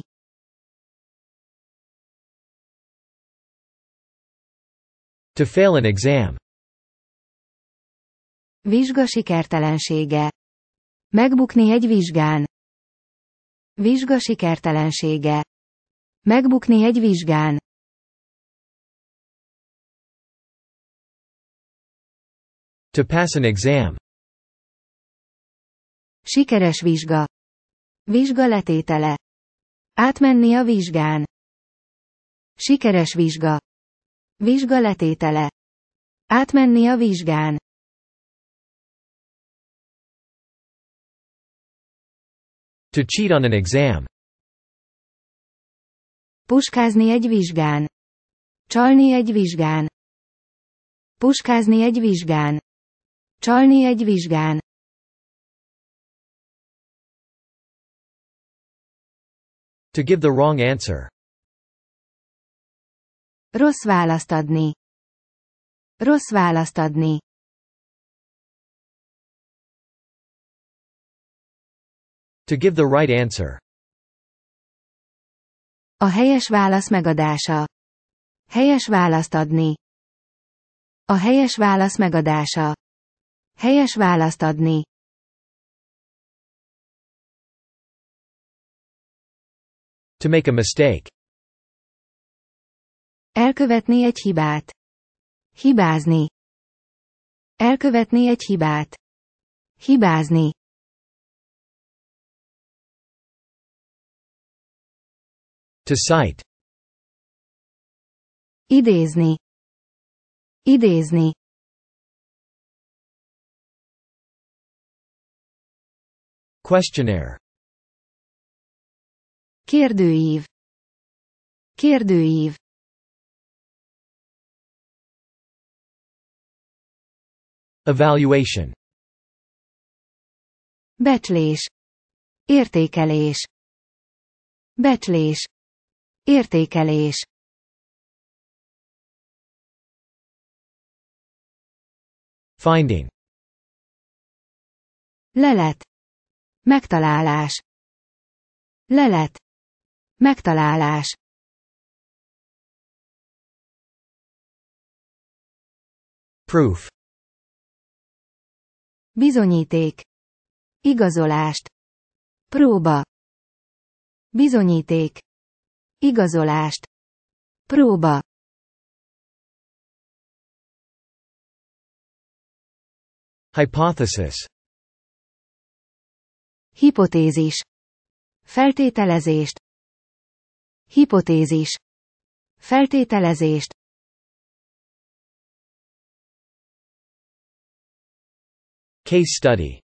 To fail an exam. Vizsga sikertelensége. Megbukni egy vizsgán. Vizsga sikertelensége. Megbukni egy vizsgán. To pass an exam. Sikeres vizsga. Vizsga letétele. Átmenni a vizsgán. Sikeres vizsga. Vizsga letétele. Átmenni a vizsgán. To cheat on an exam. Puskázni egy vizsgán. Csalni egy vizsgán. Puskázni egy vizsgán. Csalni egy vizsgán. To give the wrong answer. Rossz választ adni. Rossz választ adni. To give the right answer. A helyes válasz megadása. Helyes választ adni. A helyes válasz megadása. Helyes választ adni. To make a mistake. Elkövetni egy hibát. Hibázni. Elkövetni egy hibát. Hibázni. To cite. Idézni. Idézni. Questionnaire. Kérdőív. Kérdőív. Evaluation. Becslés. Értékelés. Becslés. Értékelés Finding Lelet Megtalálás Lelet Megtalálás Proof Bizonyíték Igazolást Próba Bizonyíték Igazolást. Próba. Hypothesis. Hipotézis. Feltételezést. Hipotézis. Feltételezést. Case study.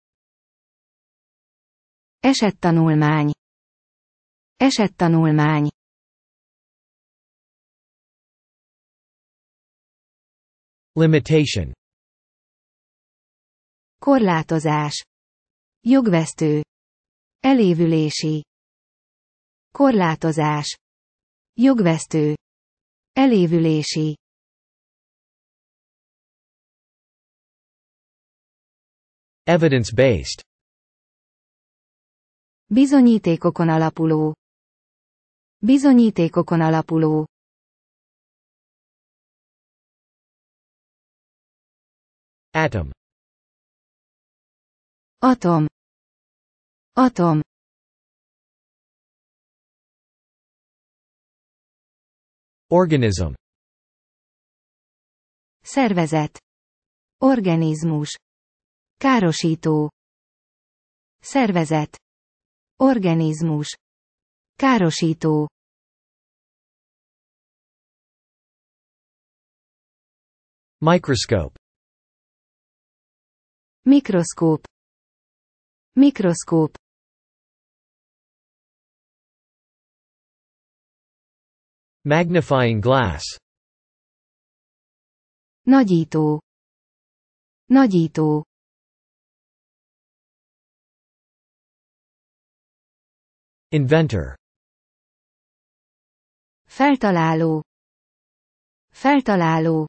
Esettanulmány. Esettanulmány. Limitation Korlátozás Jogvesztő Elévülési Korlátozás Jogvesztő Elévülési Evidence-based Bizonyítékokon alapuló Bizonyítékokon alapuló Atom. Atom. Atom. Organism. Szervezet. Organizmus. Károsító. Szervezet. Organizmus. Károsító. Microscope Mikroszkóp. Mikroszkóp. Magnifying glass. Nagyító. Nagyító. Inventor. Feltaláló. Feltaláló.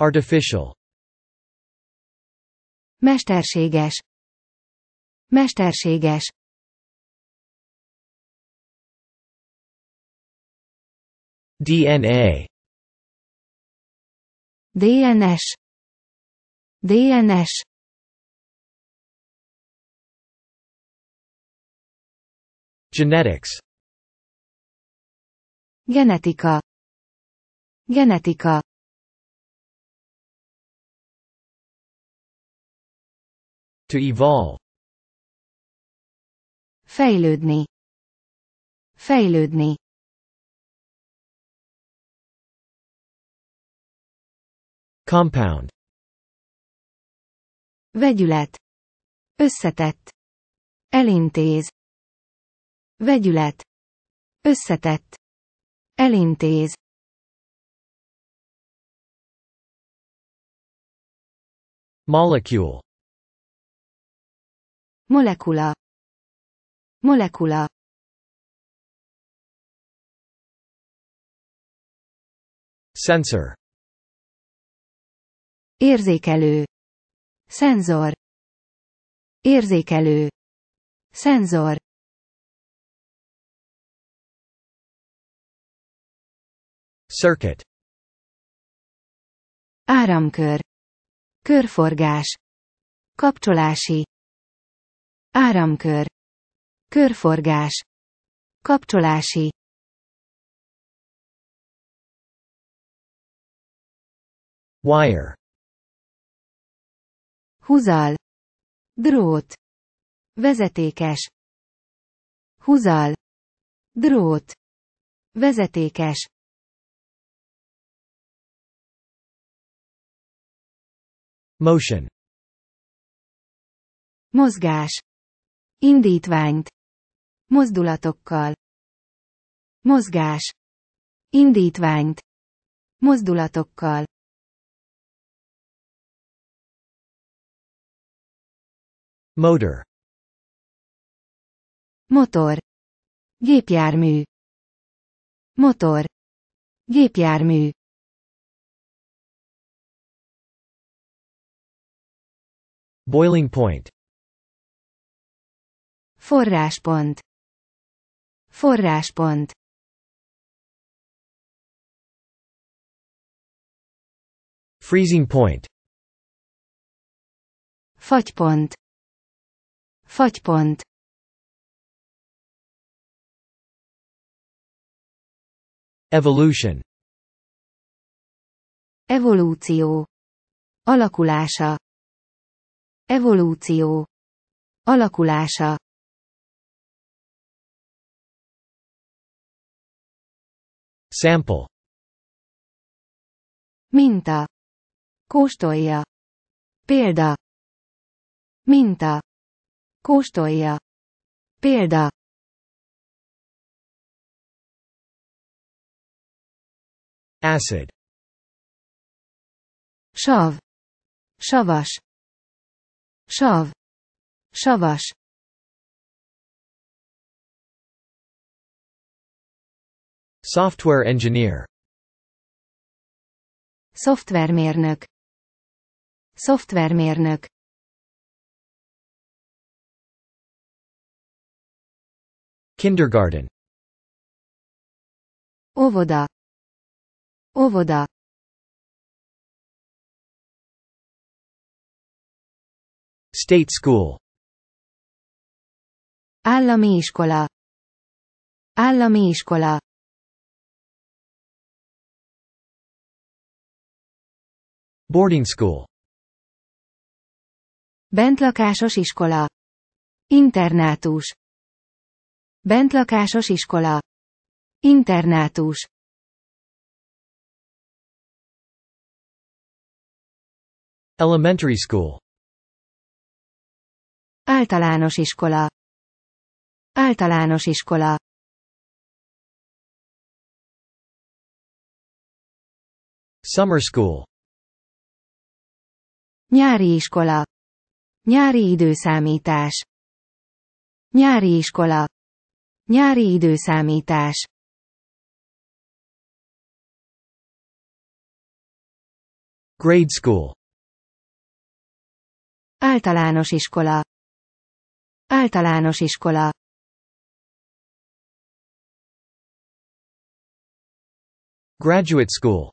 Artificial Mesterséges Mesterséges DNA DNS DNS Genetics Genetika Genetika To evolve. Fejlődni. Fejlődni. Compound. Vegyület. Összetett. Elintéz. Vegyület. Összetett. Elintéz. Molecule Molekula. Molekula. Sensor. Érzékelő. Szenzor. Érzékelő. Szenzor. Circuit. Áramkör. Körforgás. Kapcsolási. Áramkör. Körforgás. Kapcsolási. Wire. Húzal. Drót. Vezetékes. Húzal. Drót. Vezetékes. Motion. Mozgás. Indítványt. Mozdulatokkal. Mozgás. Indítványt. Mozdulatokkal. Motor. Motor. Gépjármű. Motor. Gépjármű. Boiling point Forráspont. Forráspont. Freezing point. Fagypont. Fagypont. Evolution. Evolúció. Alakulása. Evolúció. Alakulása. Sample Minta. Kóstolja. Példa. Minta. Kóstolja. Példa. Acid. Sav. Savas. Sav. Savas. Software engineer Software Szoftvermérnök Kindergarten Óvoda Óvoda State school Állami iskola Állami iskola Boarding school. Bentlakásos iskola. Internátus. Bentlakásos iskola. Internátus. Elementary school. Általános iskola. Általános iskola. Summer school. Nyári iskola. Nyári időszámítás. Nyári iskola. Nyári időszámítás. Grade school. Általános iskola. Általános iskola. Graduate school.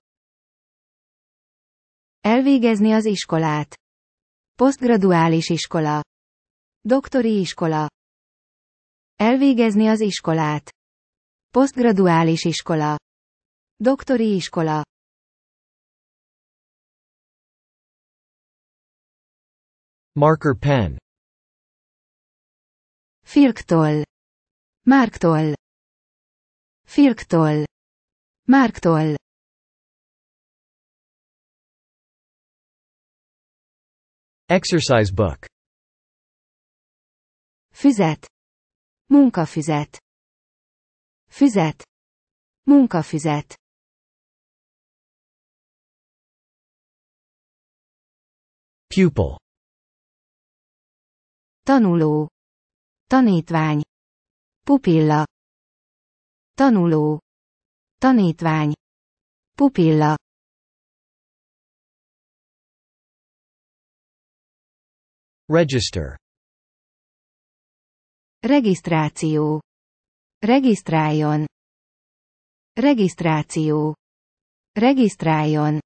Elvégezni az iskolát. Posztgraduális iskola. Doktori iskola. Elvégezni az iskolát. Posztgraduális iskola. Doktori iskola. Marker pen. Firktól. Márktól. Firktól. Márktól. Exercise book. Füzet. Munkafüzet. Füzet. Munkafüzet. Pupil. Tanuló. Tanítvány. Pupilla. Tanuló. Tanítvány. Pupilla. Register. Regisztráció. Regisztráljon. Regisztráció. Regisztráljon.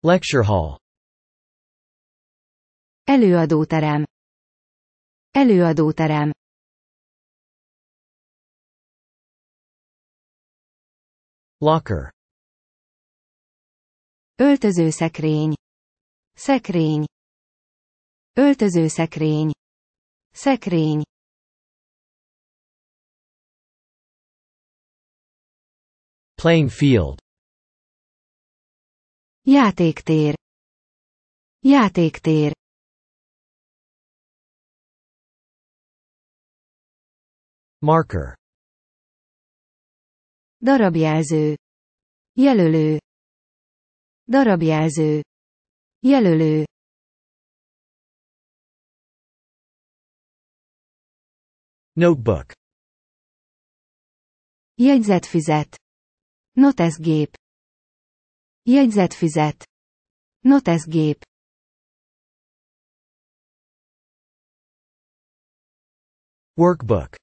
Lecture Hall. Előadóterem. Előadóterem. Locker. Öltöző Szekrény. szekrény. Szekrény. Playing field. Játéktér. Játéktér. Marker. Darabjelző. Jelölő. Darabjelző. Jelölő. Notebook. Jegyzetfüzet. Noteszgép. Jegyzetfüzet. Noteszgép. Workbook.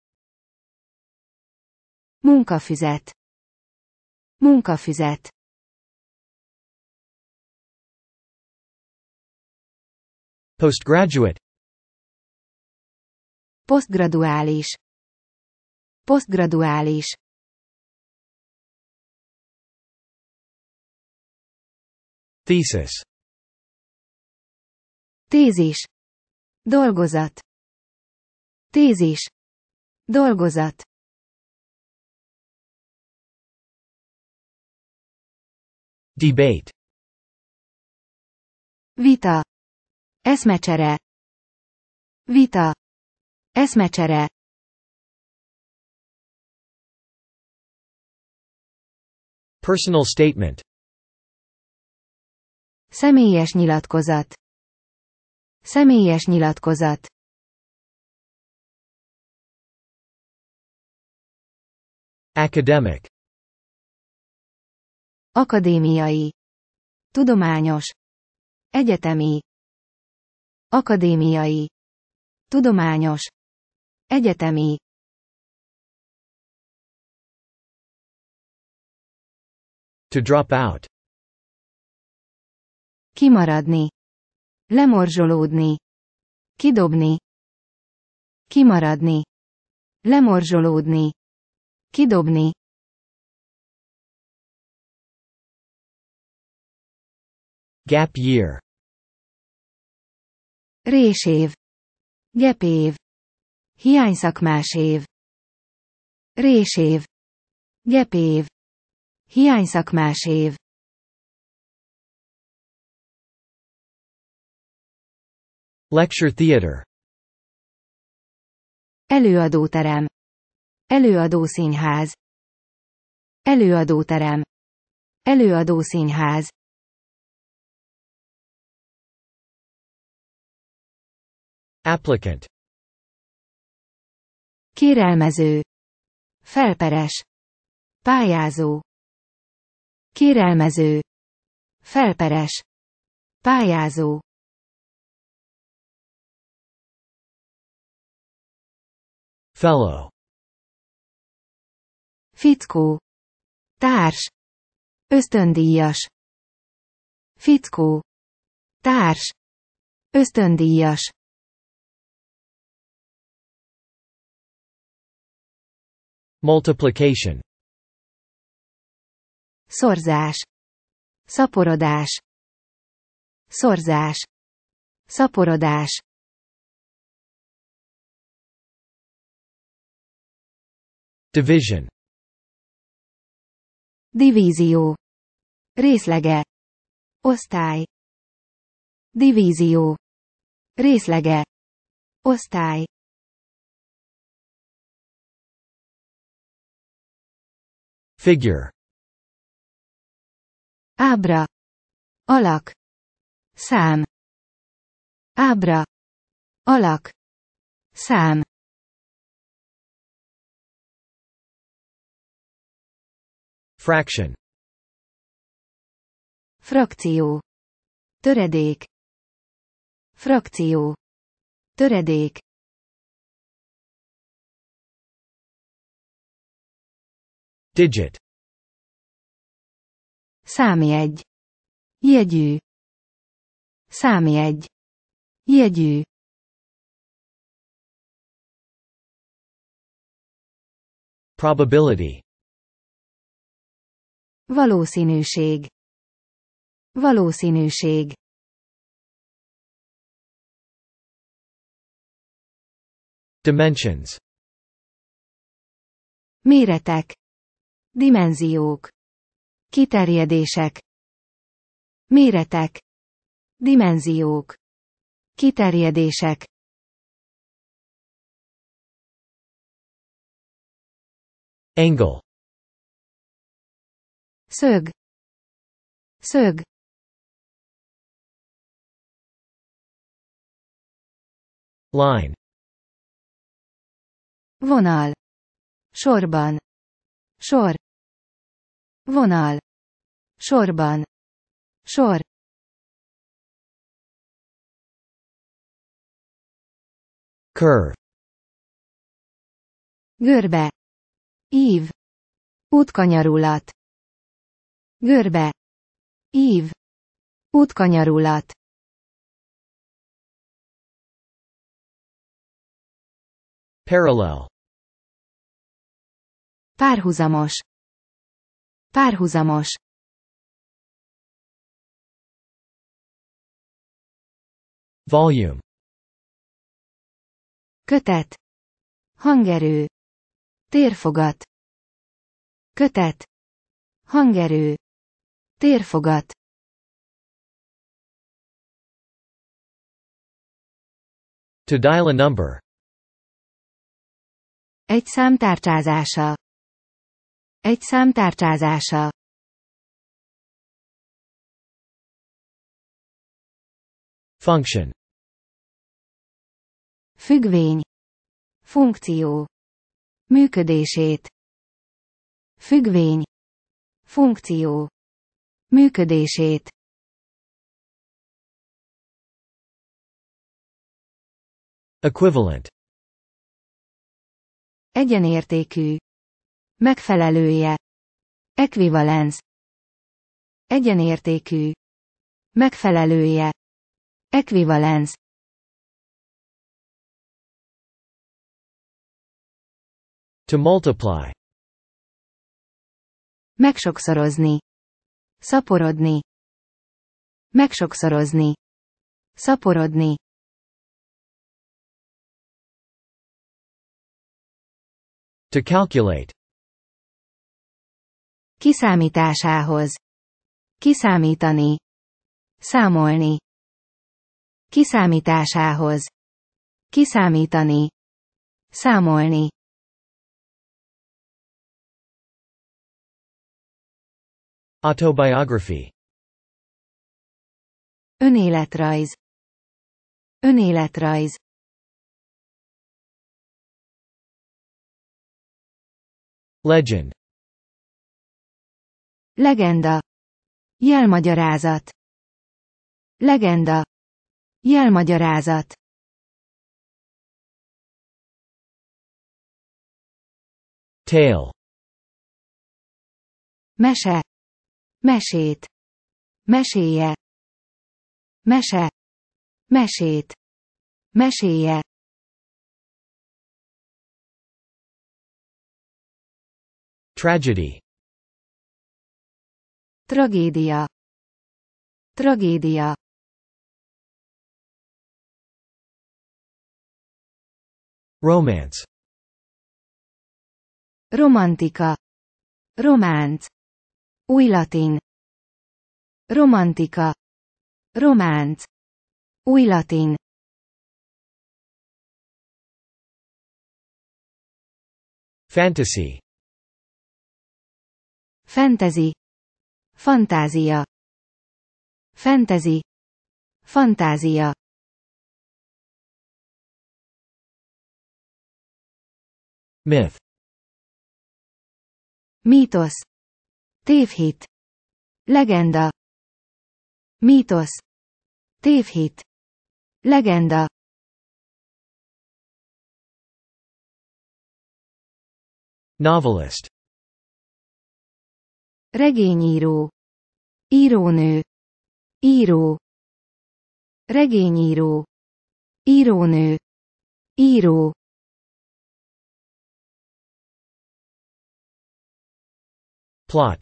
Munkafüzet. Munkafüzet. Postgraduate postgraduális, postgraduális, Thesis Tézis Dolgozat Tézis Dolgozat Debate Vita Eszmecsere. Vita. Eszmecsere. Personal statement. Személyes nyilatkozat. Személyes nyilatkozat. Academic. Akadémiai. Tudományos. Egyetemi. Akadémiai. Tudományos. Egyetemi. To drop out. Kimaradni. Lemorzsolódni. Kidobni. Kimaradni. Lemorzsolódni. Kidobni. Gap year. Résév. Gyepév. Hiányszakmás év. Résév. Gyepév. Hiányszakmás év. Lecture Theater Előadóterem Előadószínház Előadóterem Előadószínház Applicant. Kérelmező. Felperes. Pályázó. Kérelmező. Felperes. Pályázó. Fellow. Fickó. Társ. Ösztöndíjas. Fickó. Társ. Ösztöndíjas. Multiplication Szorzás Szaporodás Szorzás Szaporodás Division Divízió Részlege Osztály Divízió Részlege Osztály Figure. Ábra. Alak. Szám. Ábra. Alak. Szám. Fraction. Frakció. Töredék. Frakció. Töredék. Digit. Számjegy. Jegyű. Számjegy. Jegyű. Probability. Valószínűség. Valószínűség. Dimensions. Méretek. Dimenziók. Kiterjedések. Méretek. Dimenziók. Kiterjedések. Angle. Szög. Szög. Line. Vonal. Sorban sor vonal sorban sor curve görbe ív útkanyarulat görbe ív útkanyarulat parallel Párhuzamos. Párhuzamos. Volume. Kötet. Hangerő. Térfogat. Kötet. Hangerő. Térfogat. To dial a number. Egy szám tárcsázása. Egy szám tárcsázása. Function. Függvény. Funkció. Működését. Függvény. Funkció. Működését. Equivalent. Egyenértékű. Megfelelője. Ekvivalensz. Egyenértékű. Megfelelője. Ekvivalensz. To multiply. Megsokszorozni. Szaporodni. Megsokszorozni. Szaporodni. To calculate. Kiszámításához. Kiszámítani. Számolni. Kiszámításához. Kiszámítani. Számolni. Autobiography. Önéletrajz. Önéletrajz. Legend Legenda. Jelmagyarázat. Legenda. Jelmagyarázat. Tale. Mese. Mesét. Meséje. Mese. Mesét. Meséje. Tragedy Tragédia. Tragédia. Romance. Romantika. Románc. Új latin. Romantika. Románc. Új latin. Fantasy. Fantasy. Fantázia. Fantasy. Fantázia. Myth. Mítosz. Tévhit. Legenda. Mítosz. Tévhit. Legenda. Novelist Regényíró. Írónő. Író. Regényíró. Írónő. Író. Plot.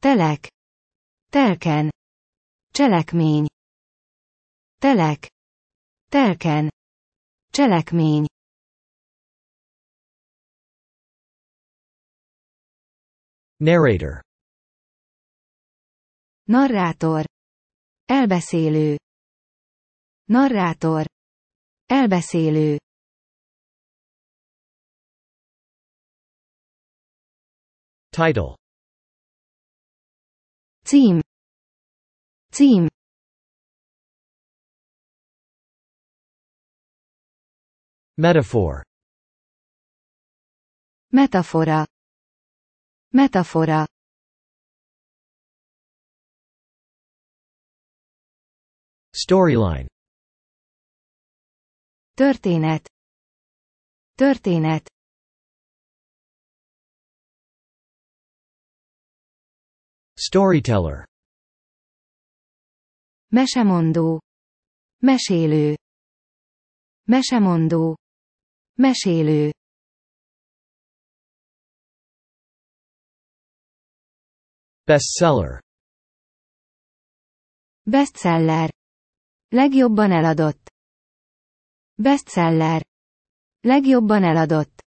Telek. Telken. Cselekmény. Telek. Telken. Cselekmény. Narrator Narrátor Elbeszélő Narrátor Elbeszélő Title Cím Cím Metaphor Metafora Metafora Storyline Történet Történet Storyteller Mesemondó Mesélő Mesemondó Mesélő Bestseller Bestseller Legjobban eladott Bestseller Legjobban eladott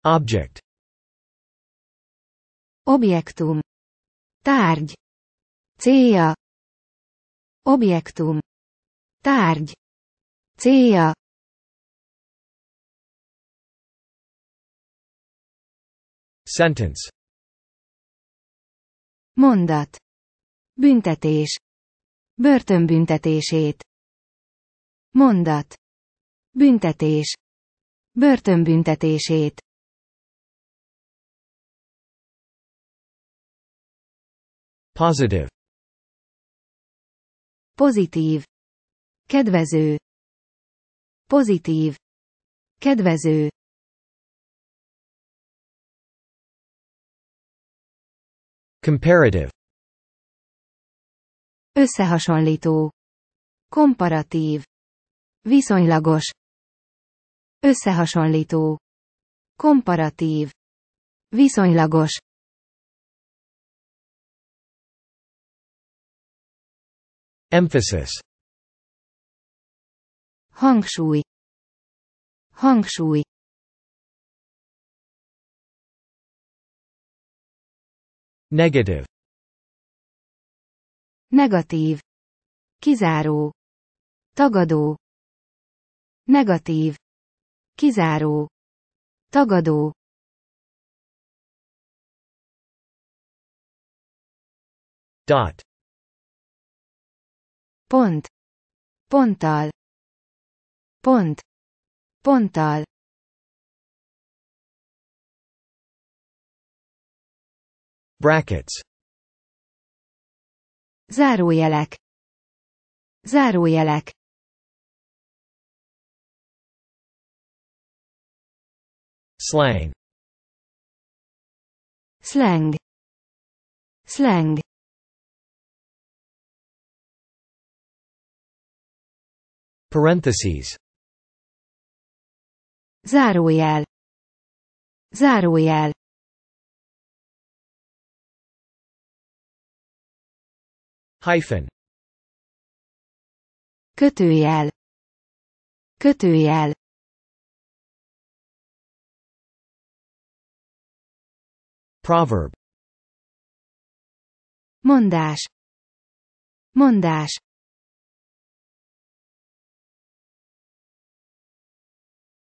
Object Objektum Tárgy Célja Objektum Tárgy Célja Sentence Mondat Büntetés Börtönbüntetését Mondat Büntetés Börtönbüntetését Positive Pozitív Kedvező Pozitív Kedvező Comparative. Összehasonlító. Komparatív. Viszonylagos. Összehasonlító. Komparatív. Viszonylagos. Emphasis. Hangsúly. Hangsúly. Negative. Negatív. Kizáró. Tagadó. Negatív. Kizáró. Tagadó. Dot. Pont. Ponttal. Pont. Ponttal. Brackets. Zárójelek. Zárójelek. Slang. Slang. Slang. Parentheses. Zárójel. Zárójel. Hyphen. Kötőjel. Kötőjel. Proverb. Mondás. Mondás.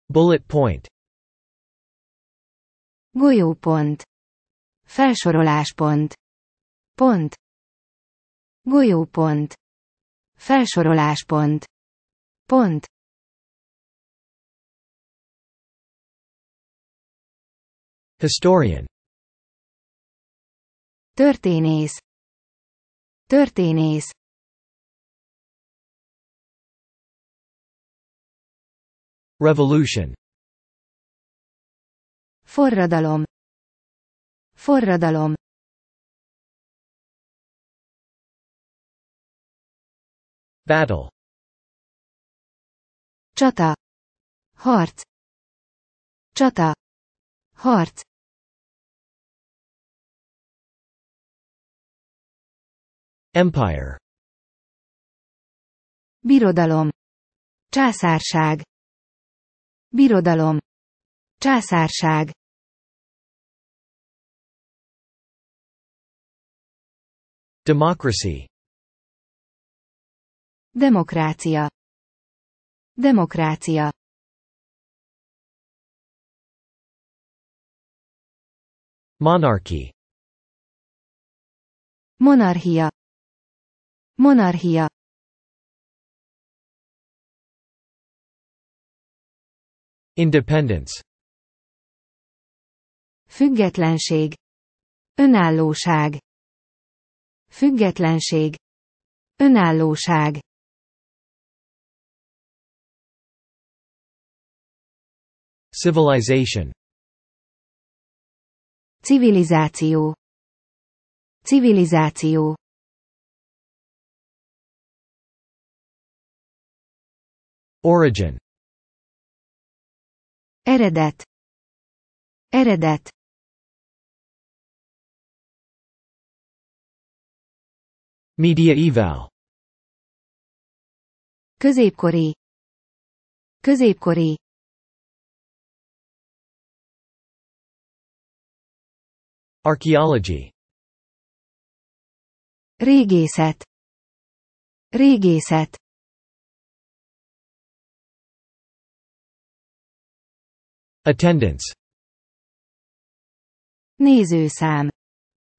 Bullet point. Golyópont. Felsoroláspont. Pont. Golyópont. Felsoroláspont. Pont. Historian. Történész. Történész. Revolution. Forradalom. Forradalom. Battle Chata. Hort Chata. Hort Empire Birodalom Császárság Birodalom Császárság Democracy Demokrácia. Demokrácia. Monarchy. Monarchia. Monarchia. Independence. Függetlenség. Önállóság. Függetlenség. Önállóság Civilization Civilizáció Civilizáció Origin Eredet Eredet Medieval Középkori Középkori Archaeology Régészet Régészet Attendance Nézőszám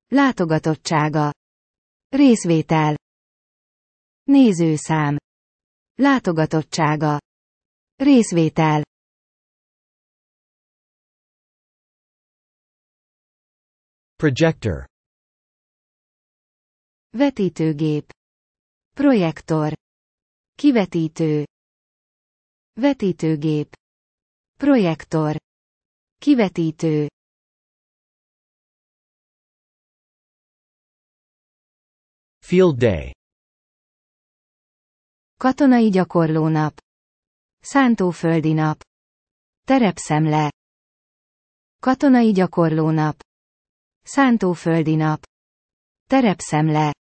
Látogatottsága Részvétel Nézőszám Látogatottsága Részvétel Projector Vetítőgép Projektor Kivetítő Vetítőgép Projektor Kivetítő Field Day Katonai gyakorlónap Szántóföldi nap Terepszemle Katonai gyakorlónap Szántóföldi nap. Terepszemle.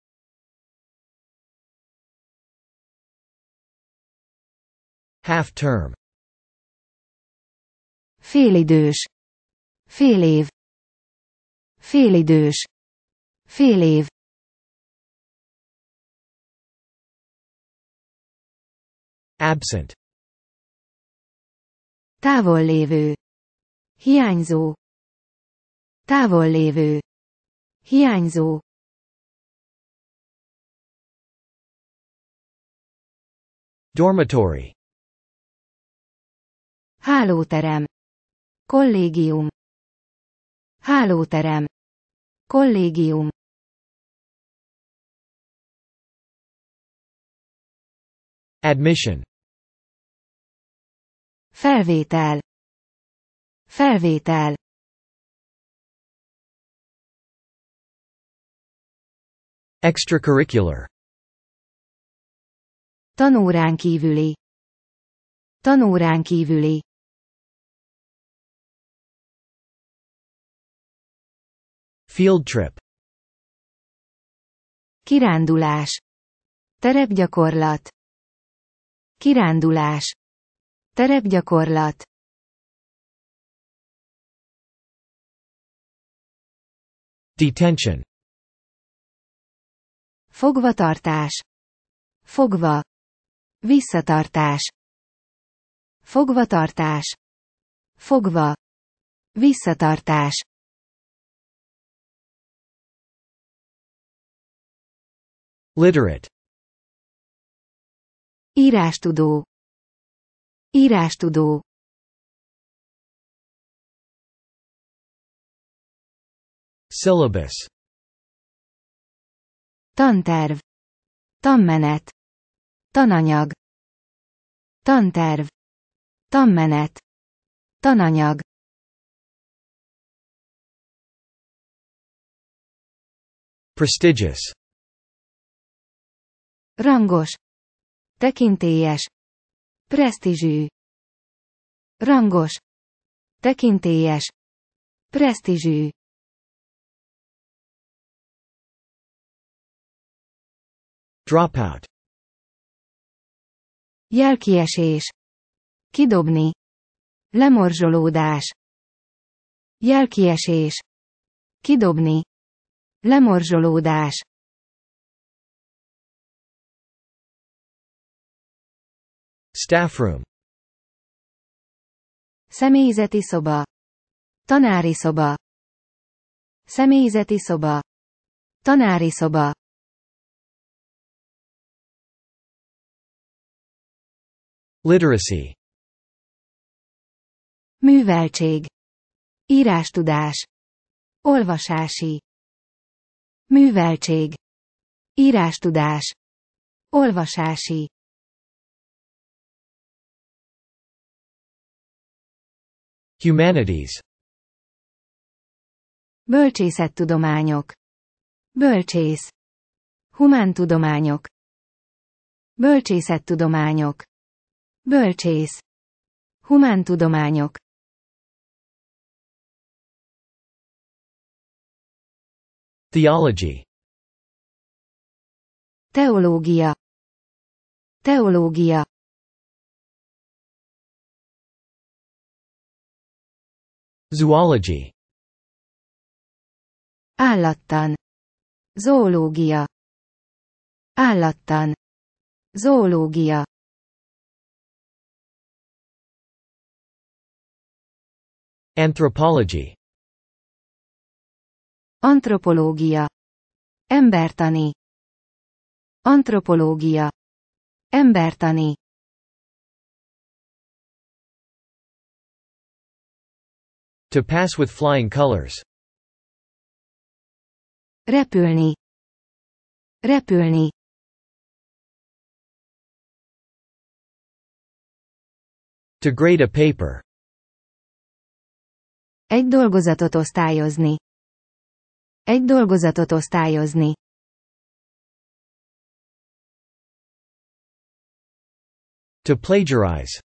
Half term. Félidős. Fél év. Félidős. Fél év. Absent. Távol lévő. Hiányzó. Távol lévő. Hiányzó. Dormitory. Hálóterem. Kollégium. Hálóterem. Kollégium. Admission. Felvétel. Felvétel. Extracurricular Tanórán kívüli Tanórán kívüli Field trip Kirándulás Terepgyakorlat Kirándulás Terepgyakorlat Detention Fogvatartás. Fogva. Visszatartás. Fogvatartás. Fogva. Visszatartás. Literate. Írástudó. Írástudó. Syllabus Tanterv. Tanmenet. Tananyag. Tanterv. Tanmenet. Tananyag. Prestigious. Rangos. Tekintélyes. Presztízsű. Rangos. Tekintélyes. Presztízsű. Dropout. Jelkiesés. Kidobni. Lemorzsolódás. Jelkiesés. Kidobni. Lemorzsolódás. Staff room. Személyzeti szoba. Tanári szoba. Személyzeti szoba. Tanári szoba. Literacy Műveltség Írástudás Olvasási Műveltség Írástudás Olvasási Humanities Bölcsészettudományok Bölcsész Humántudományok Bölcsészettudományok Bölcsész. Humántudományok. Theology. Teológia. Teológia. Zoology. Állattan. Zoológia. Állattan. Zoológia. Anthropology Antropológia Embertani Antropológia Embertani To pass with flying colors. Repülni. Repülni. To grade a paper. Egy dolgozatot osztályozni. Egy dolgozatot osztályozni. To plagiarize.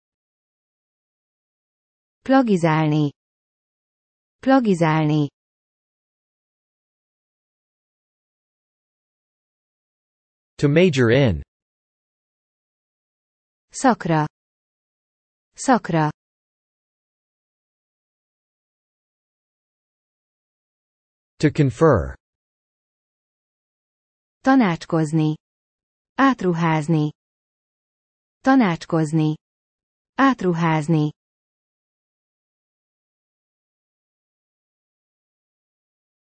Plagizálni. Plagizálni. To major in. Szakra. Szakra. To confer. Tanácskozni. Átruházni. Tanácskozni. Átruházni.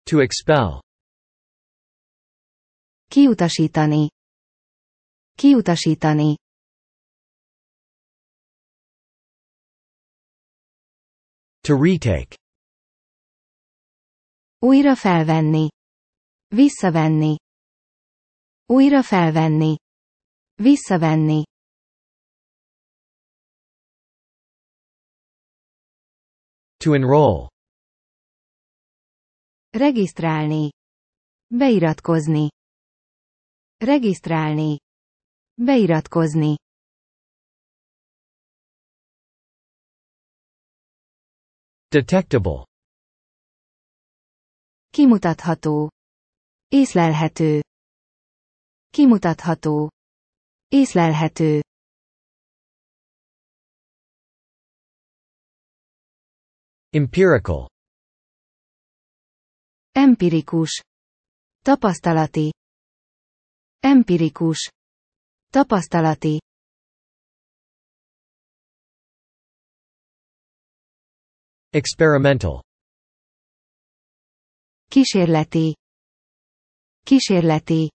To expel. Kiutasítani. Kiutasítani. To retake. Újra felvenni. Visszavenni. Újra felvenni. Visszavenni. To enroll. Regisztrálni. Beiratkozni. Regisztrálni. Beiratkozni. Detectable. Kimutatható. Észlelhető. Kimutatható. Észlelhető. Empirical. Empirikus. Tapasztalati. Empirikus. Tapasztalati. Experimental Kísérleti. Kísérleti.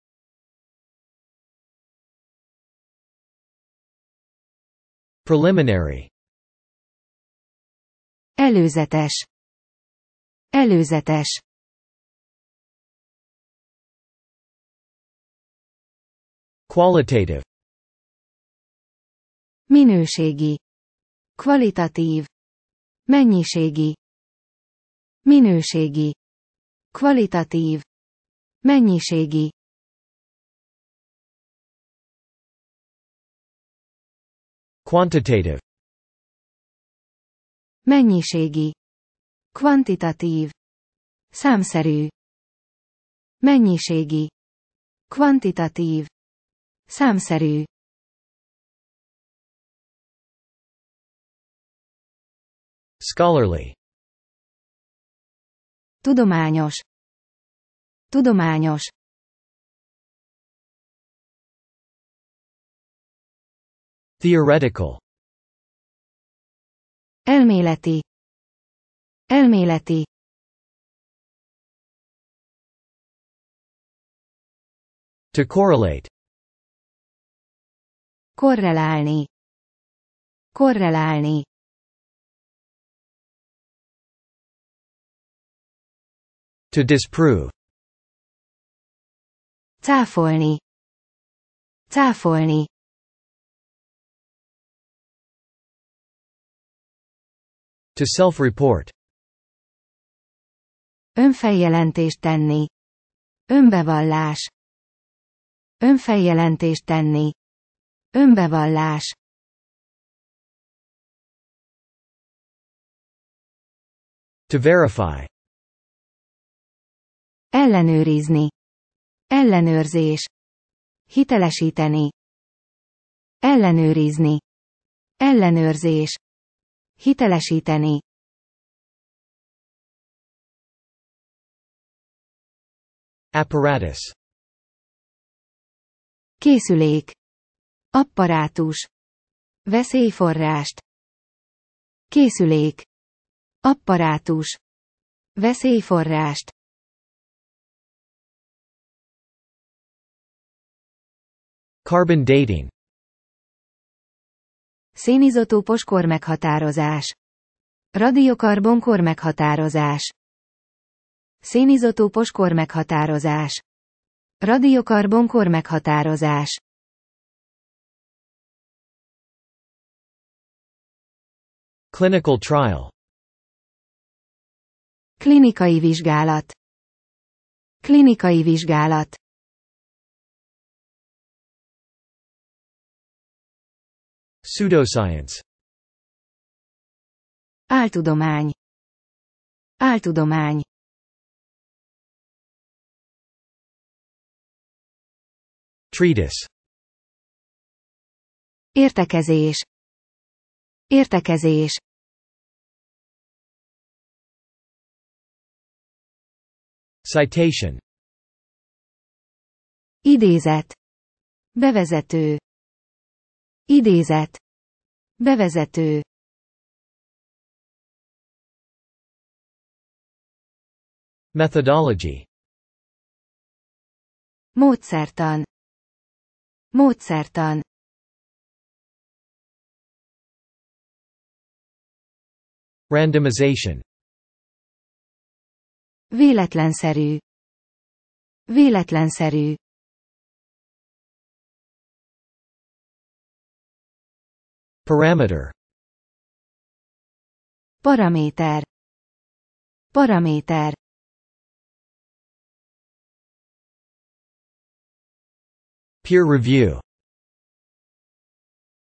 Preliminary. Előzetes. Előzetes. Qualitative. Minőségi. Kvalitatív. Mennyiségi. Minőségi. Kvalitatív. Mennyiségi. Quantitative. Mennyiségi. Kvantitatív. Számszerű. Mennyiségi. Kvantitatív. Számszerű. Scholarly Tudományos. Tudományos. Theoretical. Elméleti. Elméleti. To correlate. Korrelálni. Korrelálni. To disprove. Cáfolni. Cáfolni. To self-report. Önfeljelentést tenni. Önbevallás. Önfeljelentést tenni. Önbevallás. To verify. Ellenőrizni. Ellenőrzés. Hitelesíteni. Ellenőrizni. Ellenőrzés. Hitelesíteni. Apparatus. Készülék. Apparátus. Veszélyforrást. Készülék. Apparátus. Veszélyforrást. Carbon dating Szénizotópos kormeghatározás Radiokarbon kormeghatározás Szénizotópos kormeghatározás Radiokarbon kormeghatározás Clinical trial Klinikai vizsgálat Klinikai vizsgálat Pseudoscience Áltudomány Áltudomány Treatise Értekezés Értekezés Citation Idézet Bevezető Idézet. Bevezető. Methodology. Módszertan. Módszertan. Randomization. Véletlenszerű. Véletlenszerű. Parameter Paraméter Paraméter Peer review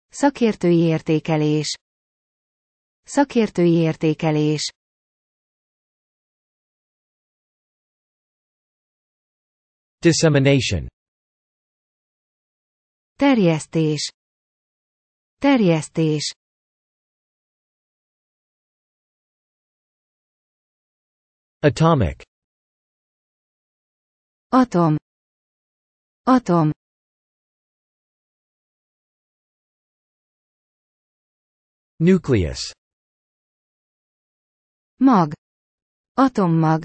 Szakértői értékelés Szakértői értékelés Dissemination Terjesztés Terjesztés Atomic Atom Atom Nucleus Mag Atommag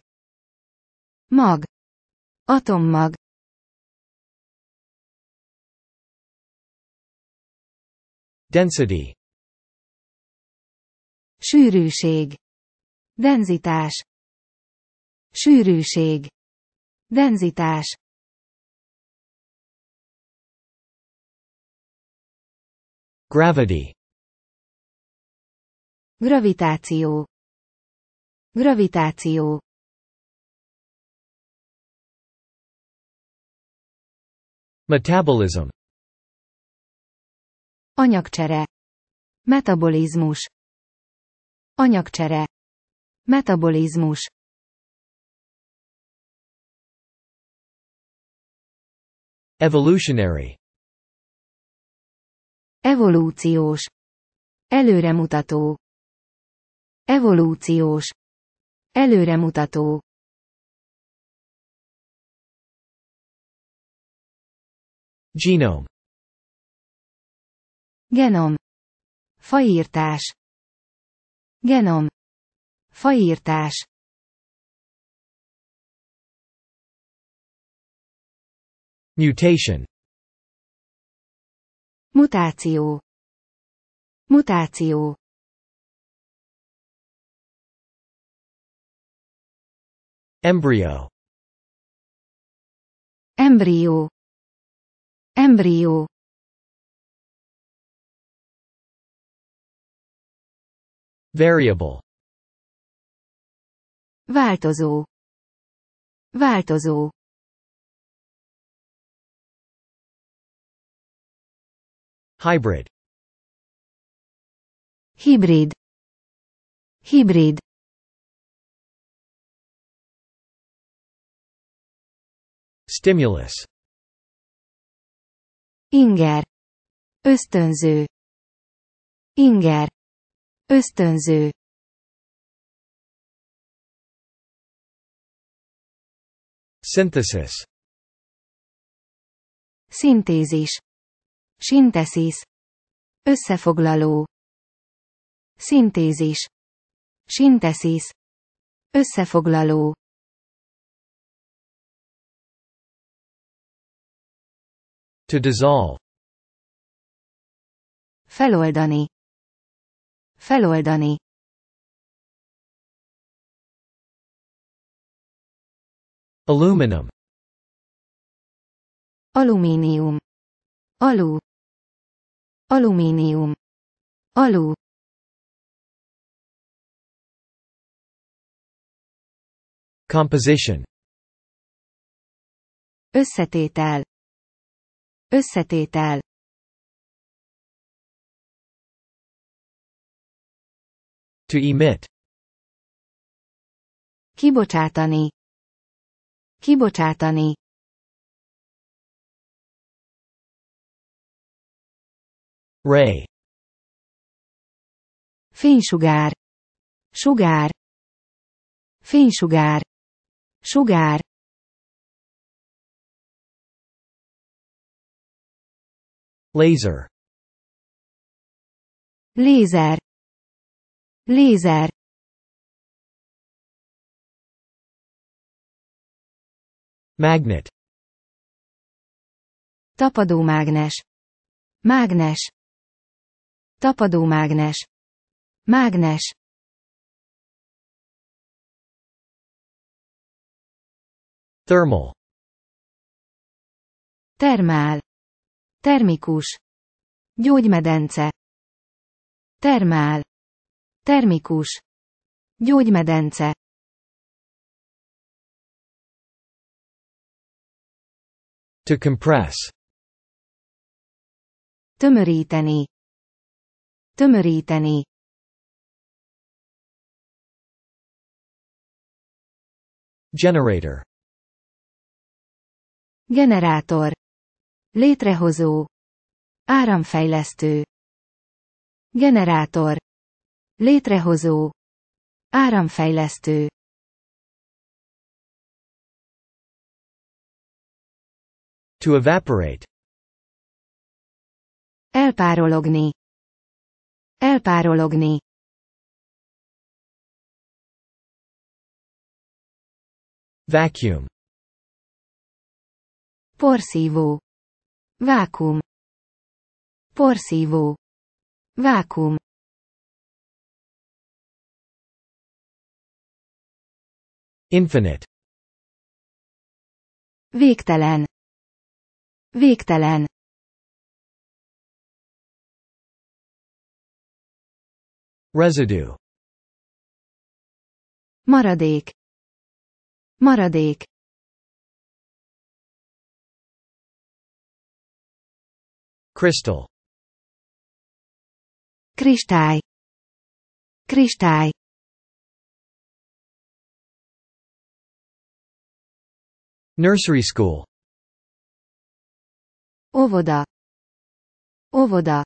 Mag Atommag Density Sűrűség. Denzitás. Sűrűség. Denzitás. Gravity. Gravitáció. Gravitáció. Metabolism Anyagcsere. Metabolizmus. Anyagcsere. Metabolizmus. Evolutionary. Evolúciós. Előremutató. Evolúciós. Előremutató. Genome. Genom. Faírtás. Genom. Faírtás. Mutation. Mutáció. Mutáció. Embryo. Embryo. Embryo. Variable. Változó. Változó. Hybrid. Hybrid. Hybrid. Stimulus. Inger. Ösztönző. Inger. Ösztönző Synthesis Szintézis Sinteszis Összefoglaló Szintézis Sinteszis Összefoglaló To dissolve Feloldani Feloldani Aluminum Alumínium Alu Alumínium Alu Composition Összetétel Összetétel To emit. Kibocsátani. Kibocsátani. Ray. Fénysugár. Sugár. Fénysugár. Sugár. Laser. Lézer. Lézer Magnet Tapadómágnes Mágnes Tapadómágnes Mágnes Thermal Termál Termikus Gyógymedence Termál Termikus. Gyógymedence. To compress. Tömöríteni. Tömöríteni. Generator. Generátor. Létrehozó. Áramfejlesztő. Generátor. Létrehozó. Áramfejlesztő. To evaporate. Elpárologni. Elpárologni. Vacuum. Porszívó. Vákum. Porszívó. Vákum. Infinite. Végtelen. Végtelen. Residue. Maradék. Maradék. Crystal. Kristály. Kristály. Nursery school. Óvoda. Óvoda.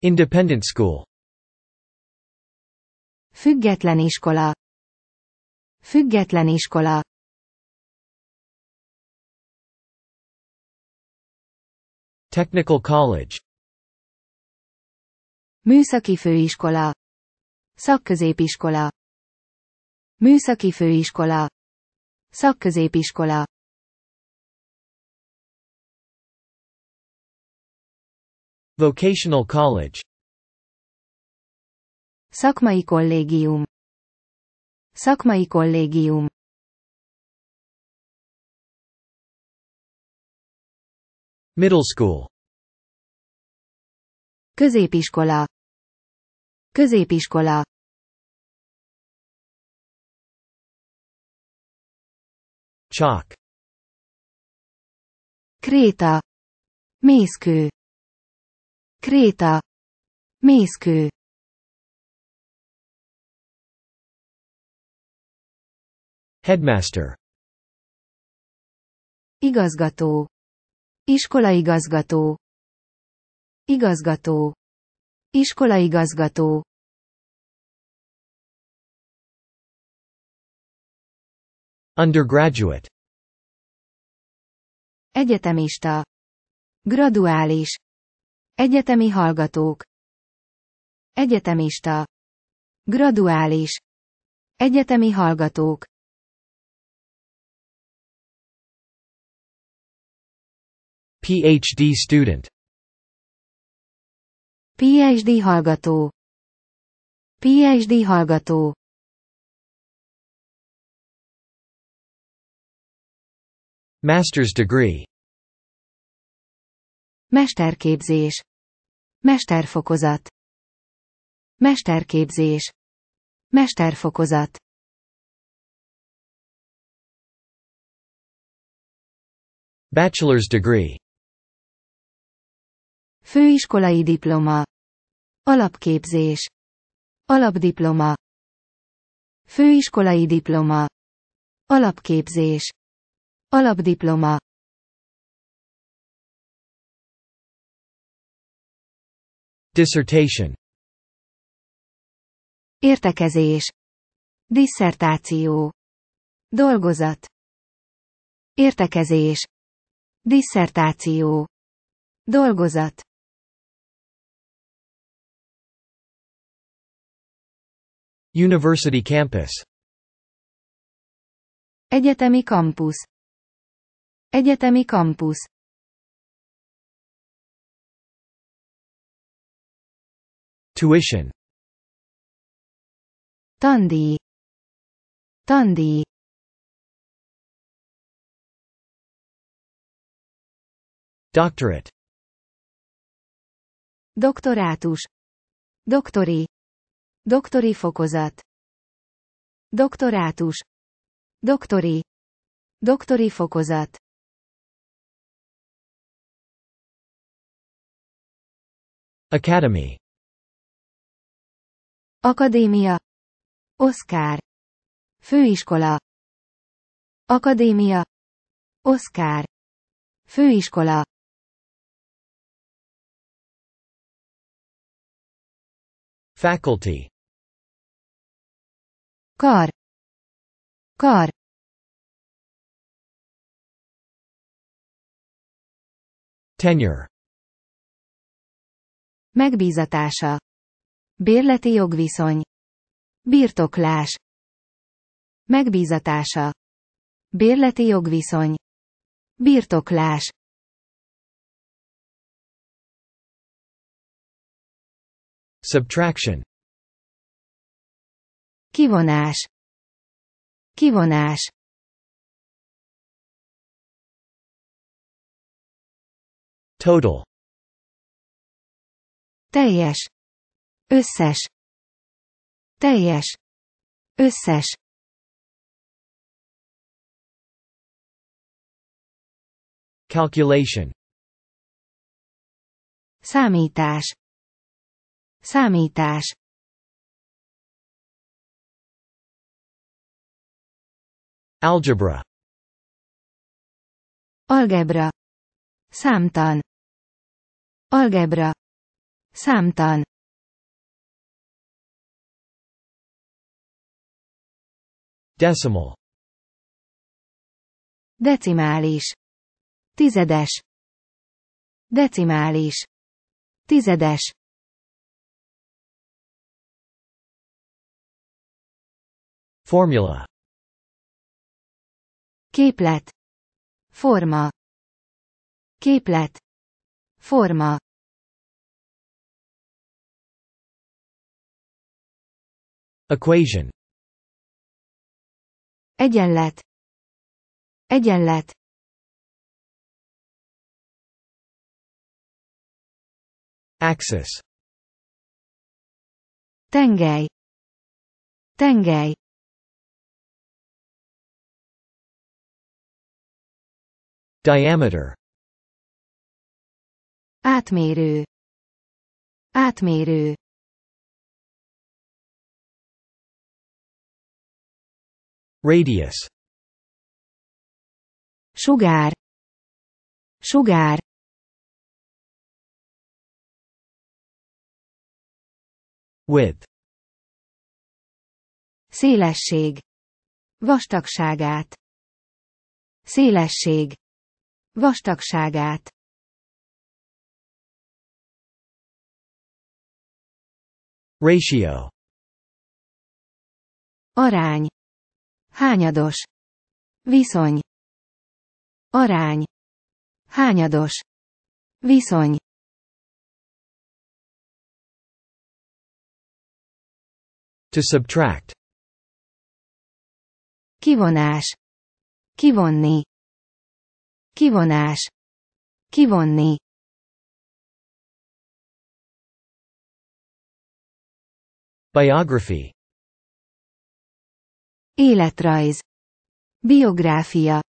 Independent school. Független iskola. Független iskola. Technical college. Műszaki főiskola. Szakközépiskola. Műszaki főiskola. Szakközépiskola. Vocational College. Szakmai kollégium. Szakmai kollégium. Middle School. Középiskola. Középiskola. Chalk. Kréta. Mészkő. Kréta. Mészkő. Headmaster. Igazgató. Iskolaigazgató. Igazgató. Iskolaigazgató. Undergraduate. Egyetemista. Graduális. Egyetemi hallgatók. Egyetemista. Graduális. Egyetemi hallgatók. PhD student. PhD hallgató. PhD hallgató. Master's degree. Mesterképzés. Mesterfokozat. Mesterképzés. Mesterfokozat. Bachelor's degree. Főiskolai diploma. Alapképzés. Alapdiploma. Főiskolai diploma. Alapképzés. Alapdiploma Dissertation Értekezés Disszertáció Dolgozat Értekezés Disszertáció Dolgozat University Campus Egyetemi Campus Egyetemi kampusz Tuition Tandi. Tandi. Doctorate Doktorátus Doktori Doktori fokozat Doktorátus Doktori Doktori fokozat Academy Akadémia Oscar Főiskola Akadémia Oscar Főiskola Faculty Kar Kar Tenure Megbízatása. Bérleti jogviszony. Birtoklás. Megbízatása. Bérleti jogviszony. Birtoklás. Subtraction. Kivonás. Kivonás. Total teljes, összes, teljes, összes. Calculation Számítás Számítás Algebra Algebra Számtan Algebra Számtan. Decimal. Decimális. Tizedes. Decimális. Tizedes. Formula. Képlet. Forma. Képlet. Forma. Equation Egyenlet Egyenlet Axis Tengely Tengely Diameter Átmérő Átmérő Radius Sugár Sugár Width Szélesség Vastagságát Szélesség Vastagságát Ratio Arány Hányados. Viszony. Arány. Hányados. Viszony. To subtract. Kivonás. Kivonni. Kivonás. Kivonni. Biography Életrajz. Biográfia.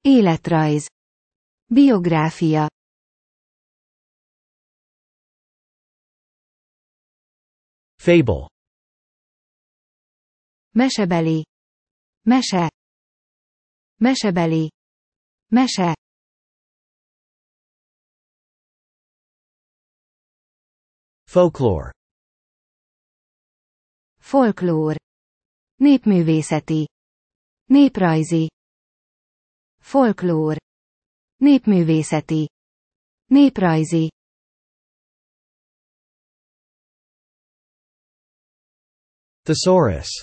Életrajz. Biográfia. Fable. Mesebeli. Mese. Mesebeli. Mese. Folklore. Folklore. Népművészeti. Néprajzi. Folklór. Népművészeti. Néprajzi. Thesaurus.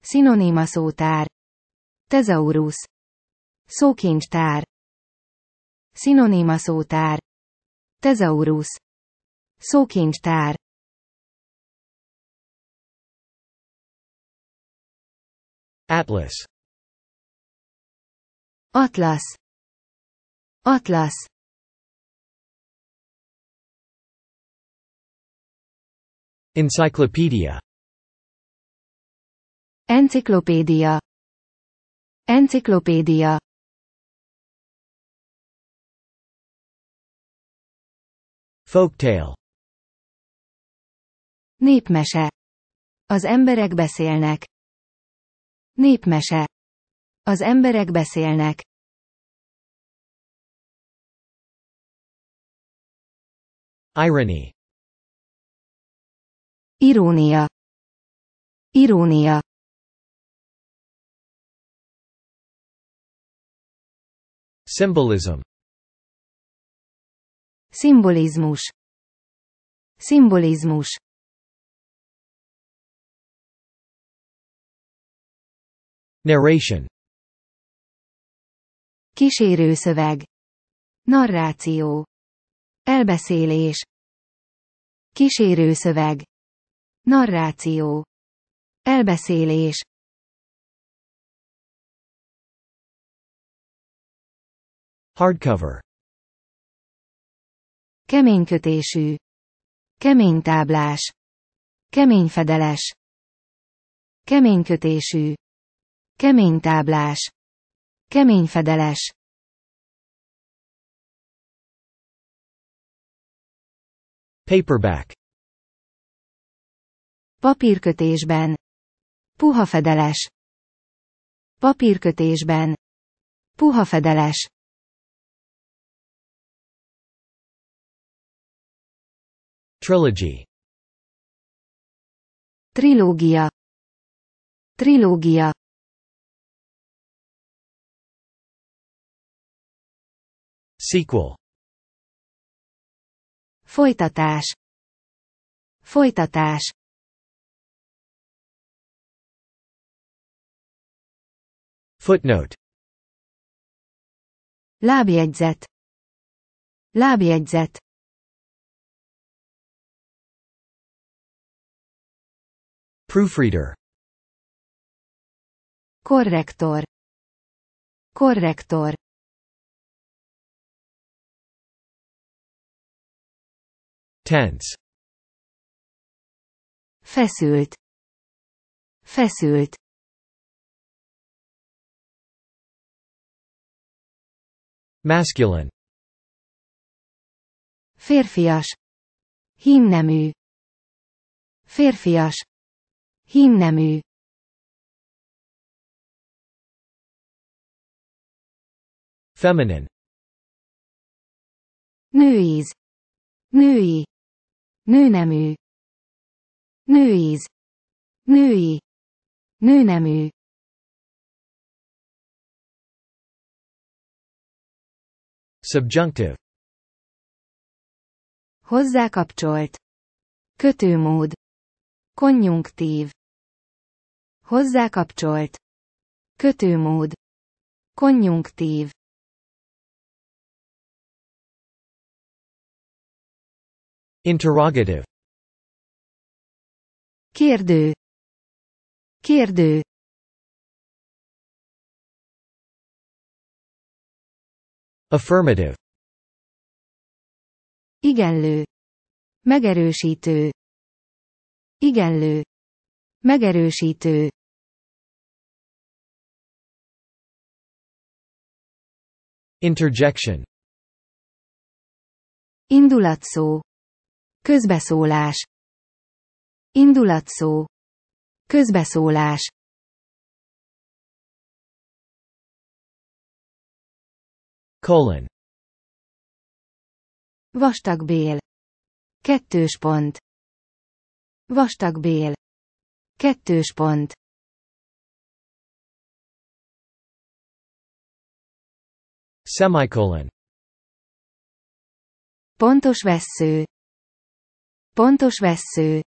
Szinoníma szótár. Tezaurus. Szókincstár. Szinoníma szótár. Tezaurus. Szókincstár. Atlas atlas, atlas, Encyclopedia Enciklopédia Enciklopédia Folktale Népmese Az emberek beszélnek Népmese. Az emberek beszélnek. Irony. Irónia. Irónia. Symbolism. Szimbolizmus. Szimbolizmus. Narration Kísérőszöveg Narráció Elbeszélés Kísérőszöveg Narráció Elbeszélés Hardcover Keménykötésű Keménytáblás Keményfedeles Keménykötésű Kemény táblás. Kemény fedeles. Paperback. Papírkötésben. Puha fedeles. Papírkötésben. Puha fedeles. Trilogy. Trilógia. Trilógia. Sequel. Folytatás. Folytatás. Footnote. Lábjegyzet. Lábjegyzet. Proofreader. Korrektor. Korrektor. Tense. Feszült. Feszült. Masculine. Férfias. Hímnemű. Férfias. Hímnemű. Feminine. Női. Női. nőnemű, nőíz, női, nőnemű. Subjunctive. Hozzákapcsolt. Kötőmód. Konjunktív. Hozzákapcsolt. Kötőmód. Konjunktív. Interrogative. Kérdő. Kérdő. Affirmative. Igenlő. Megerősítő. Igenlő. Megerősítő. Interjection. Indulatszó. Közbeszólás. Indulatszó. Közbeszólás. Colon. Vastagbél. Kettős pont. Vastagbél. Kettős pont. Semicolon. Pontos vessző. Pontos vessző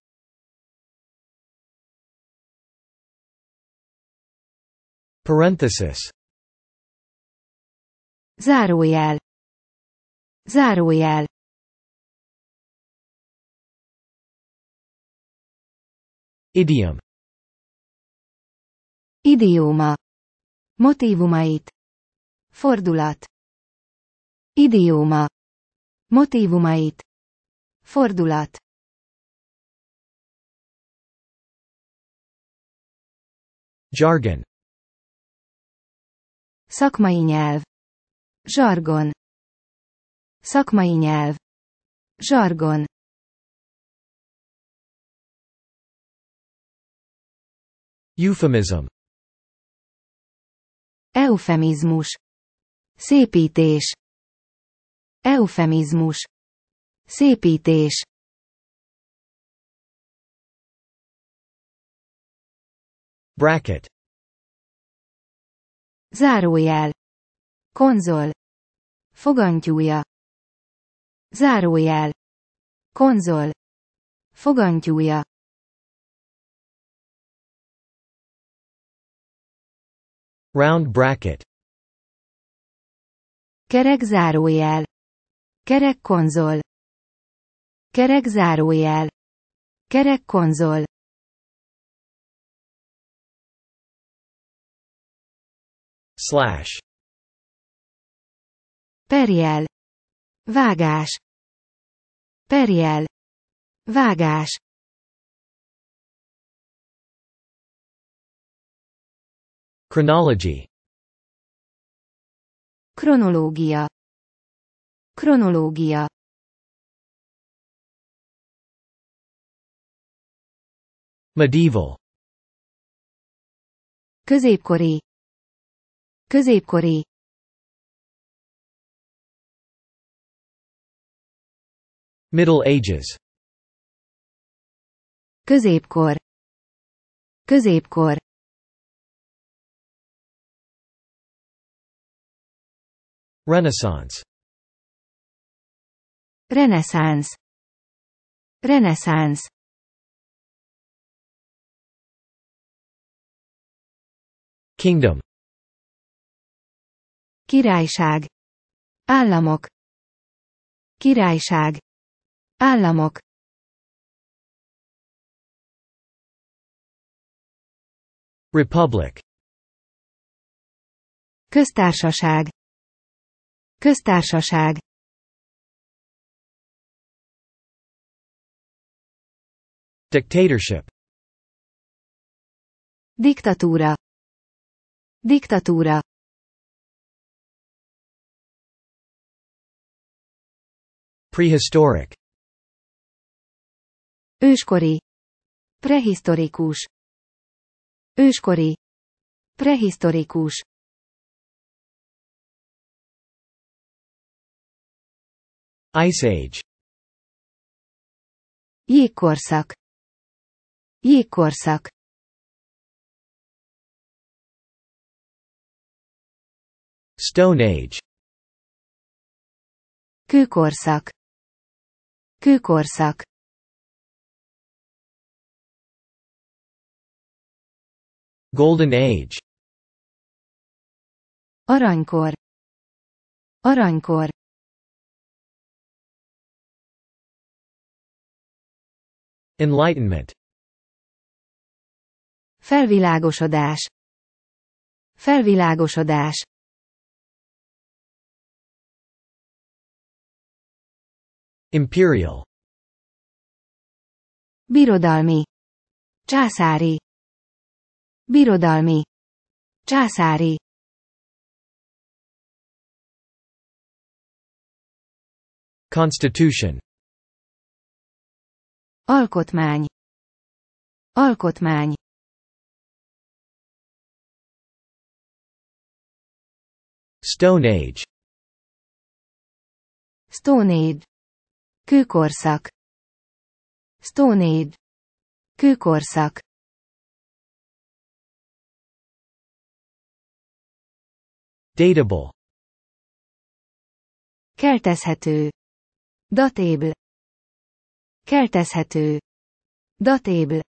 Parenthesis Zárójel Zárójel Idiom Idióma Motívumait Fordulat Idióma Motívumait Fordulat Jargon Szakmai nyelv Jargon. Szakmai nyelv Jargon. Euphemism Eufemizmus Szépítés Eufemizmus Szépítés Bracket. Zárójel. Konzol. Fogantyúja. Zárójel. Konzol. Fogantyúja. Round bracket. Kerek zárójel. Kerek konzol. Kerek zárójel. Kerek konzol. slash Periel. vágás Periel. vágás chronology kronológia kronológia medieval középkori Középkori Middle Ages Középkor Középkor Renaissance Renaissance Reneszánsz Kingdom Királyság. Államok. Királyság. Államok. Republic. Köztársaság. Köztársaság. Dictatorship. Diktatúra. Diktatúra. Prehistoric. Őskori. prehistorikus, Őskori. prehistorikus, Ice Age. Jégkorszak. Jégkorszak. Stone Age. Kőkorszak. Kőkorszak Golden Age Aranykor Aranykor Enlightenment Felvilágosodás Felvilágosodás Imperial Birodalmi Császári Birodalmi Császári Constitution Alkotmány Alkotmány Stone Age Stone Age Kőkorszak. Stone Age. Kőkorszak. Datable. Keltezhető. Datable. Keltezhető. Datable.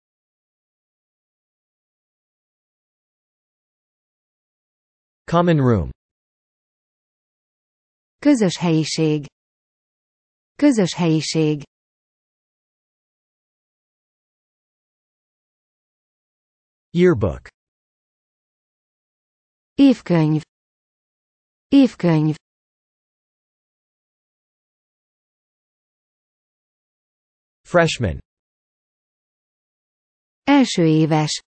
Common room. Közös helyiség. Közös helyiség Yearbook Évkönyv Évkönyv Freshman Első éves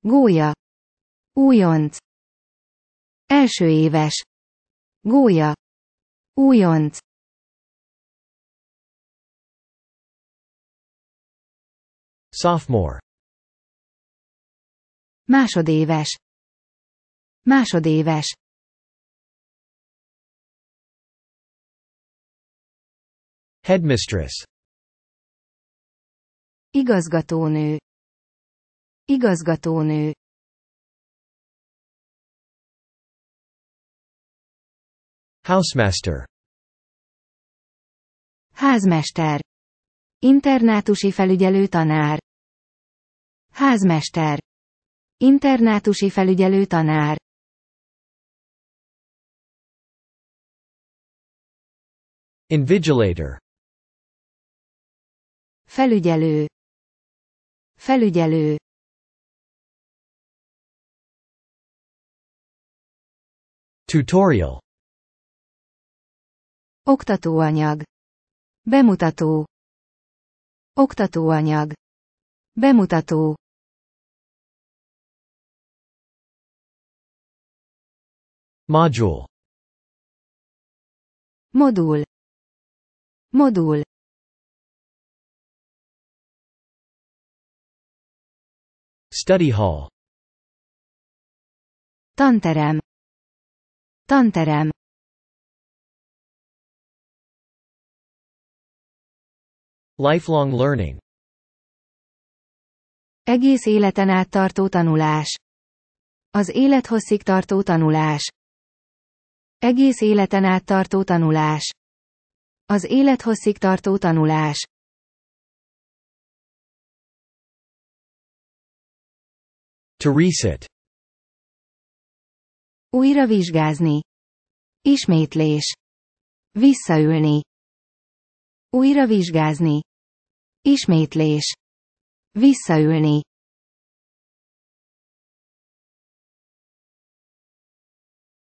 Gólya Újonc Első éves Gólya Újonc Sophomore. Másodéves. Másodéves. Headmistress. Igazgatónő. Igazgatónő. Housemaster. Házmester. Internátusi felügyelő tanár. Házmester. Internátusi felügyelő tanár. Invigilator. Felügyelő. Felügyelő. Tutorial. Oktatóanyag. Bemutató. Oktatóanyag. Bemutató. Module. Modul. Modul. Study hall. Tanterem. Tanterem. Lifelong learning Egész életen át tartó tanulás. Az élethosszig tartó tanulás. Egész életen át tartó tanulás. Az élethosszig tartó tanulás. To reset. Újra vizsgázni. Ismétlés. Visszaülni. Újra vizsgázni. Ismétlés. Visszaülni.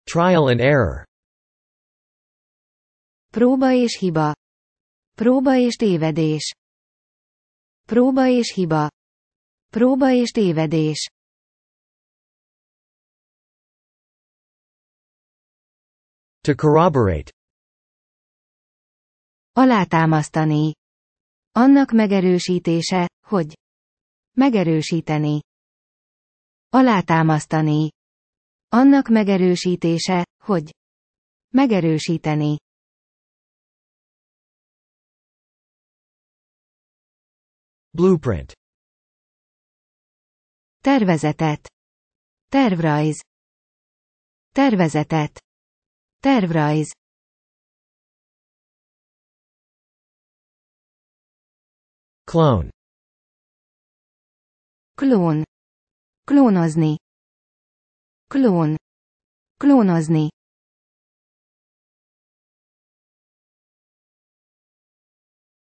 Trial and error. Próba és hiba. Próba és tévedés. Próba és hiba. Próba és tévedés. To corroborate. Alátámasztani. Annak megerősítése, hogy megerősíteni, alátámasztani. Annak megerősítése, hogy megerősíteni. Blueprint Tervezetet. Tervrajz. Tervezetet. Tervrajz. Clone. Klón. Klónozni. Klón. Klónozni.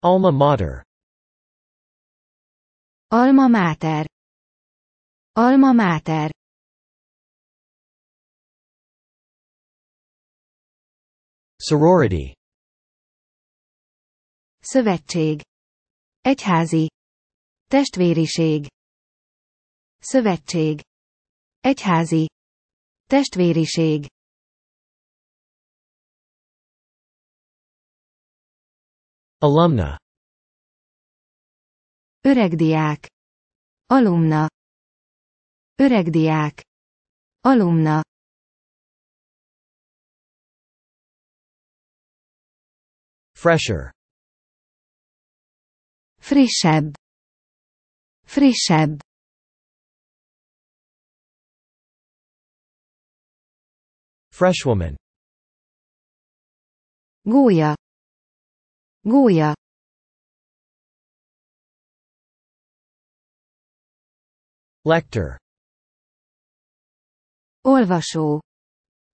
Alma mater. Alma mater. Alma mater. Sorority. Szövetség. Egyházi. Testvériség. Szövetség. Egyházi. Testvériség. Alumna. Öregdiák. Alumna. Öregdiák. Alumna. Fresher. Frissebb. Frissebb. Freshwoman. Gólya. Gólya. Lector. Olvasó.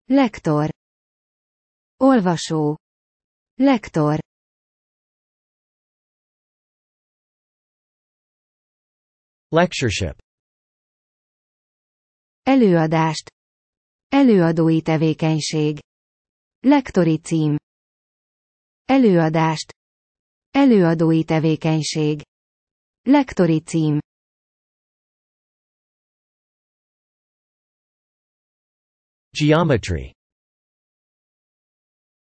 Lektor. Olvasó. Lektor. Lectureship Előadást Előadói tevékenység Lektori cím Előadást Előadói tevékenység Lektori cím Geometry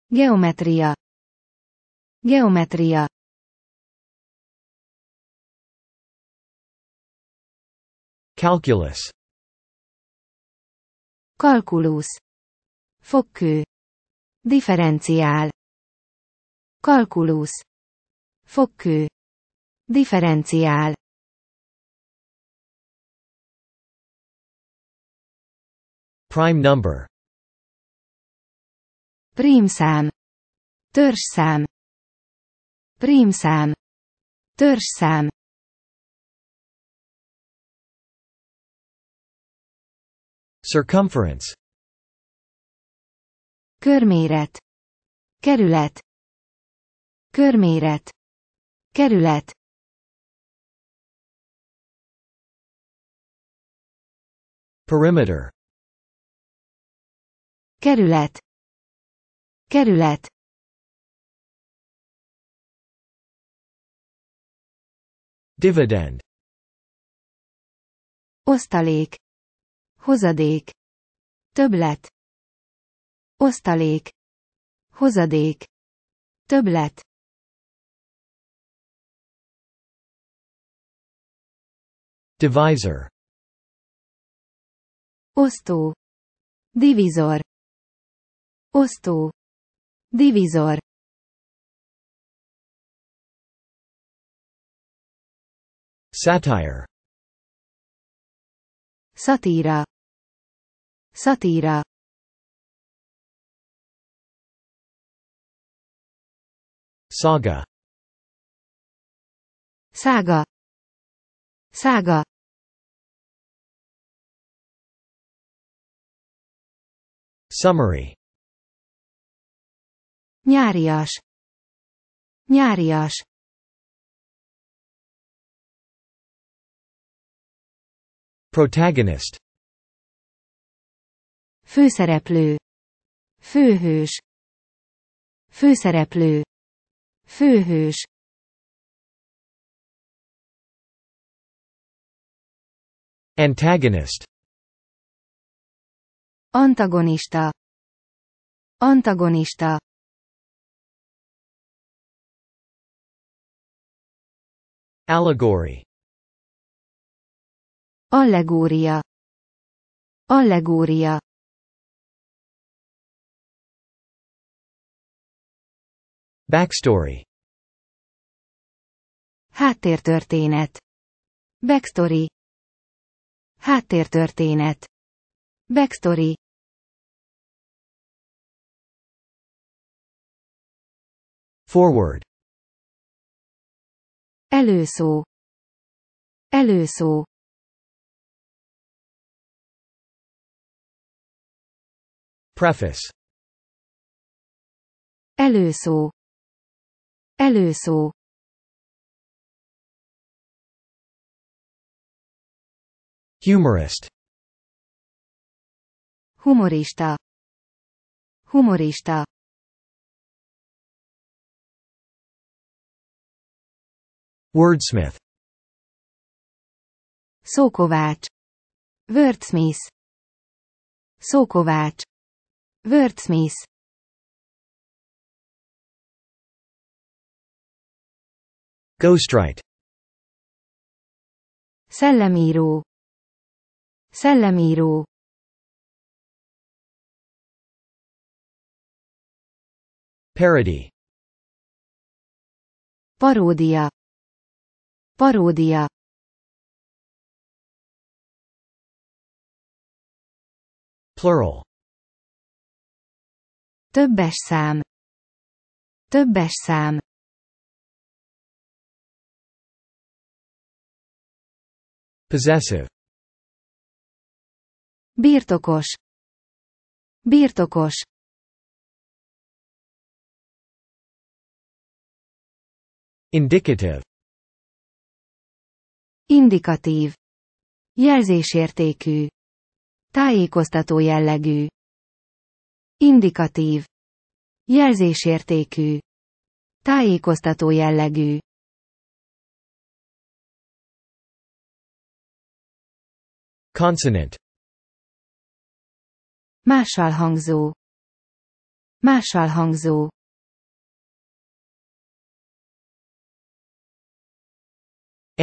Geometria Geometria Calculus Kalkulusz Fokkő Differenciál Kalkulusz Fokkő Differenciál Prime number Prímszám Törzsszám Prímszám Törzsszám Circumference Körméret Kerület Körméret Kerület Perimeter Kerület Kerület Dividend Osztalék Hozadék. Többlet. Osztalék. Hozadék. Többlet. Divisor. Osztó. Divizor. Osztó. Divizor. Satire. Satira Szatíra Saga Saga. Saga. Summary Nyárias Nyárias Protagonist Főszereplő. Főhős. Főszereplő. Főhős. Antagonist. Antagonista. Antagonista. Allegory. Allegória. Allegória. Backstory Háttértörténet Backstory Háttértörténet Backstory Forward Előszó Előszó Preface Előszó Előszó Humorist Humorista Humorista Wordsmith Szókovács Wordsmith Szókovács Wordsmith Ghostwrite Szellemíró Szellemíró Parody Paródia Paródia Plural Többes szám Többes szám Possessive. Birtokos. Birtokos. Indicative. Indikatív. Jelzésértékű. Tájékoztató jellegű. Indikatív. Jelzésértékű. Tájékoztató jellegű. Consonant Mashal Másfalhangzó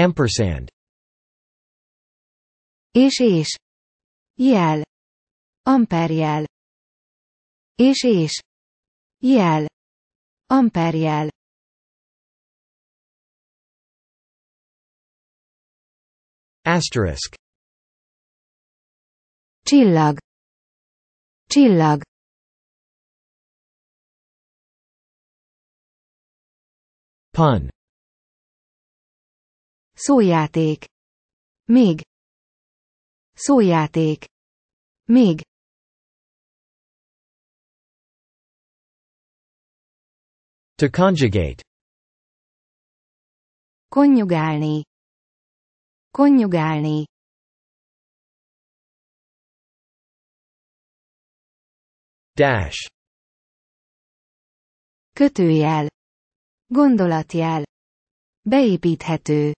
Ampersand És és Jel Amperjel És és Jel Amperjel Asterisk Csillag. Csillag. Pun. Szójáték. Még. Szójáték. Még. To conjugate. Konjugálni. Konjugálni. Dash. Kötőjel. Gondolatjel. Beépíthető.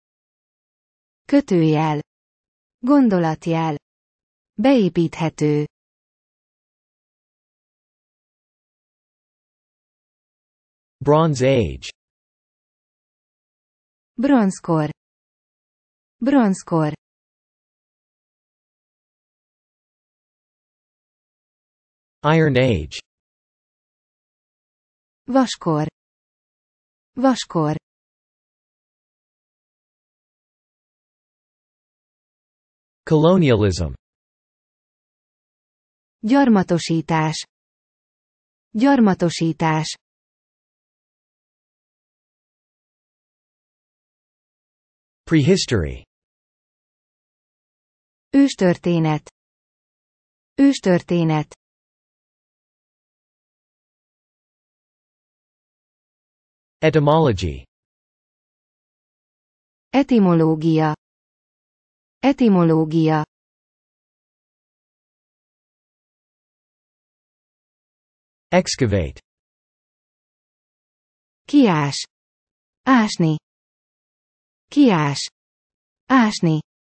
Kötőjel. Gondolatjel. Beépíthető. Bronze Age. Bronzkor. Bronzkor. Iron Age Vaskor Vaskor Colonialism Gyarmatosítás Gyarmatosítás Prehistory Őstörténet Őstörténet Etymology Etimológia Etimológia Excavate Kiás Ásni Kiás Ásni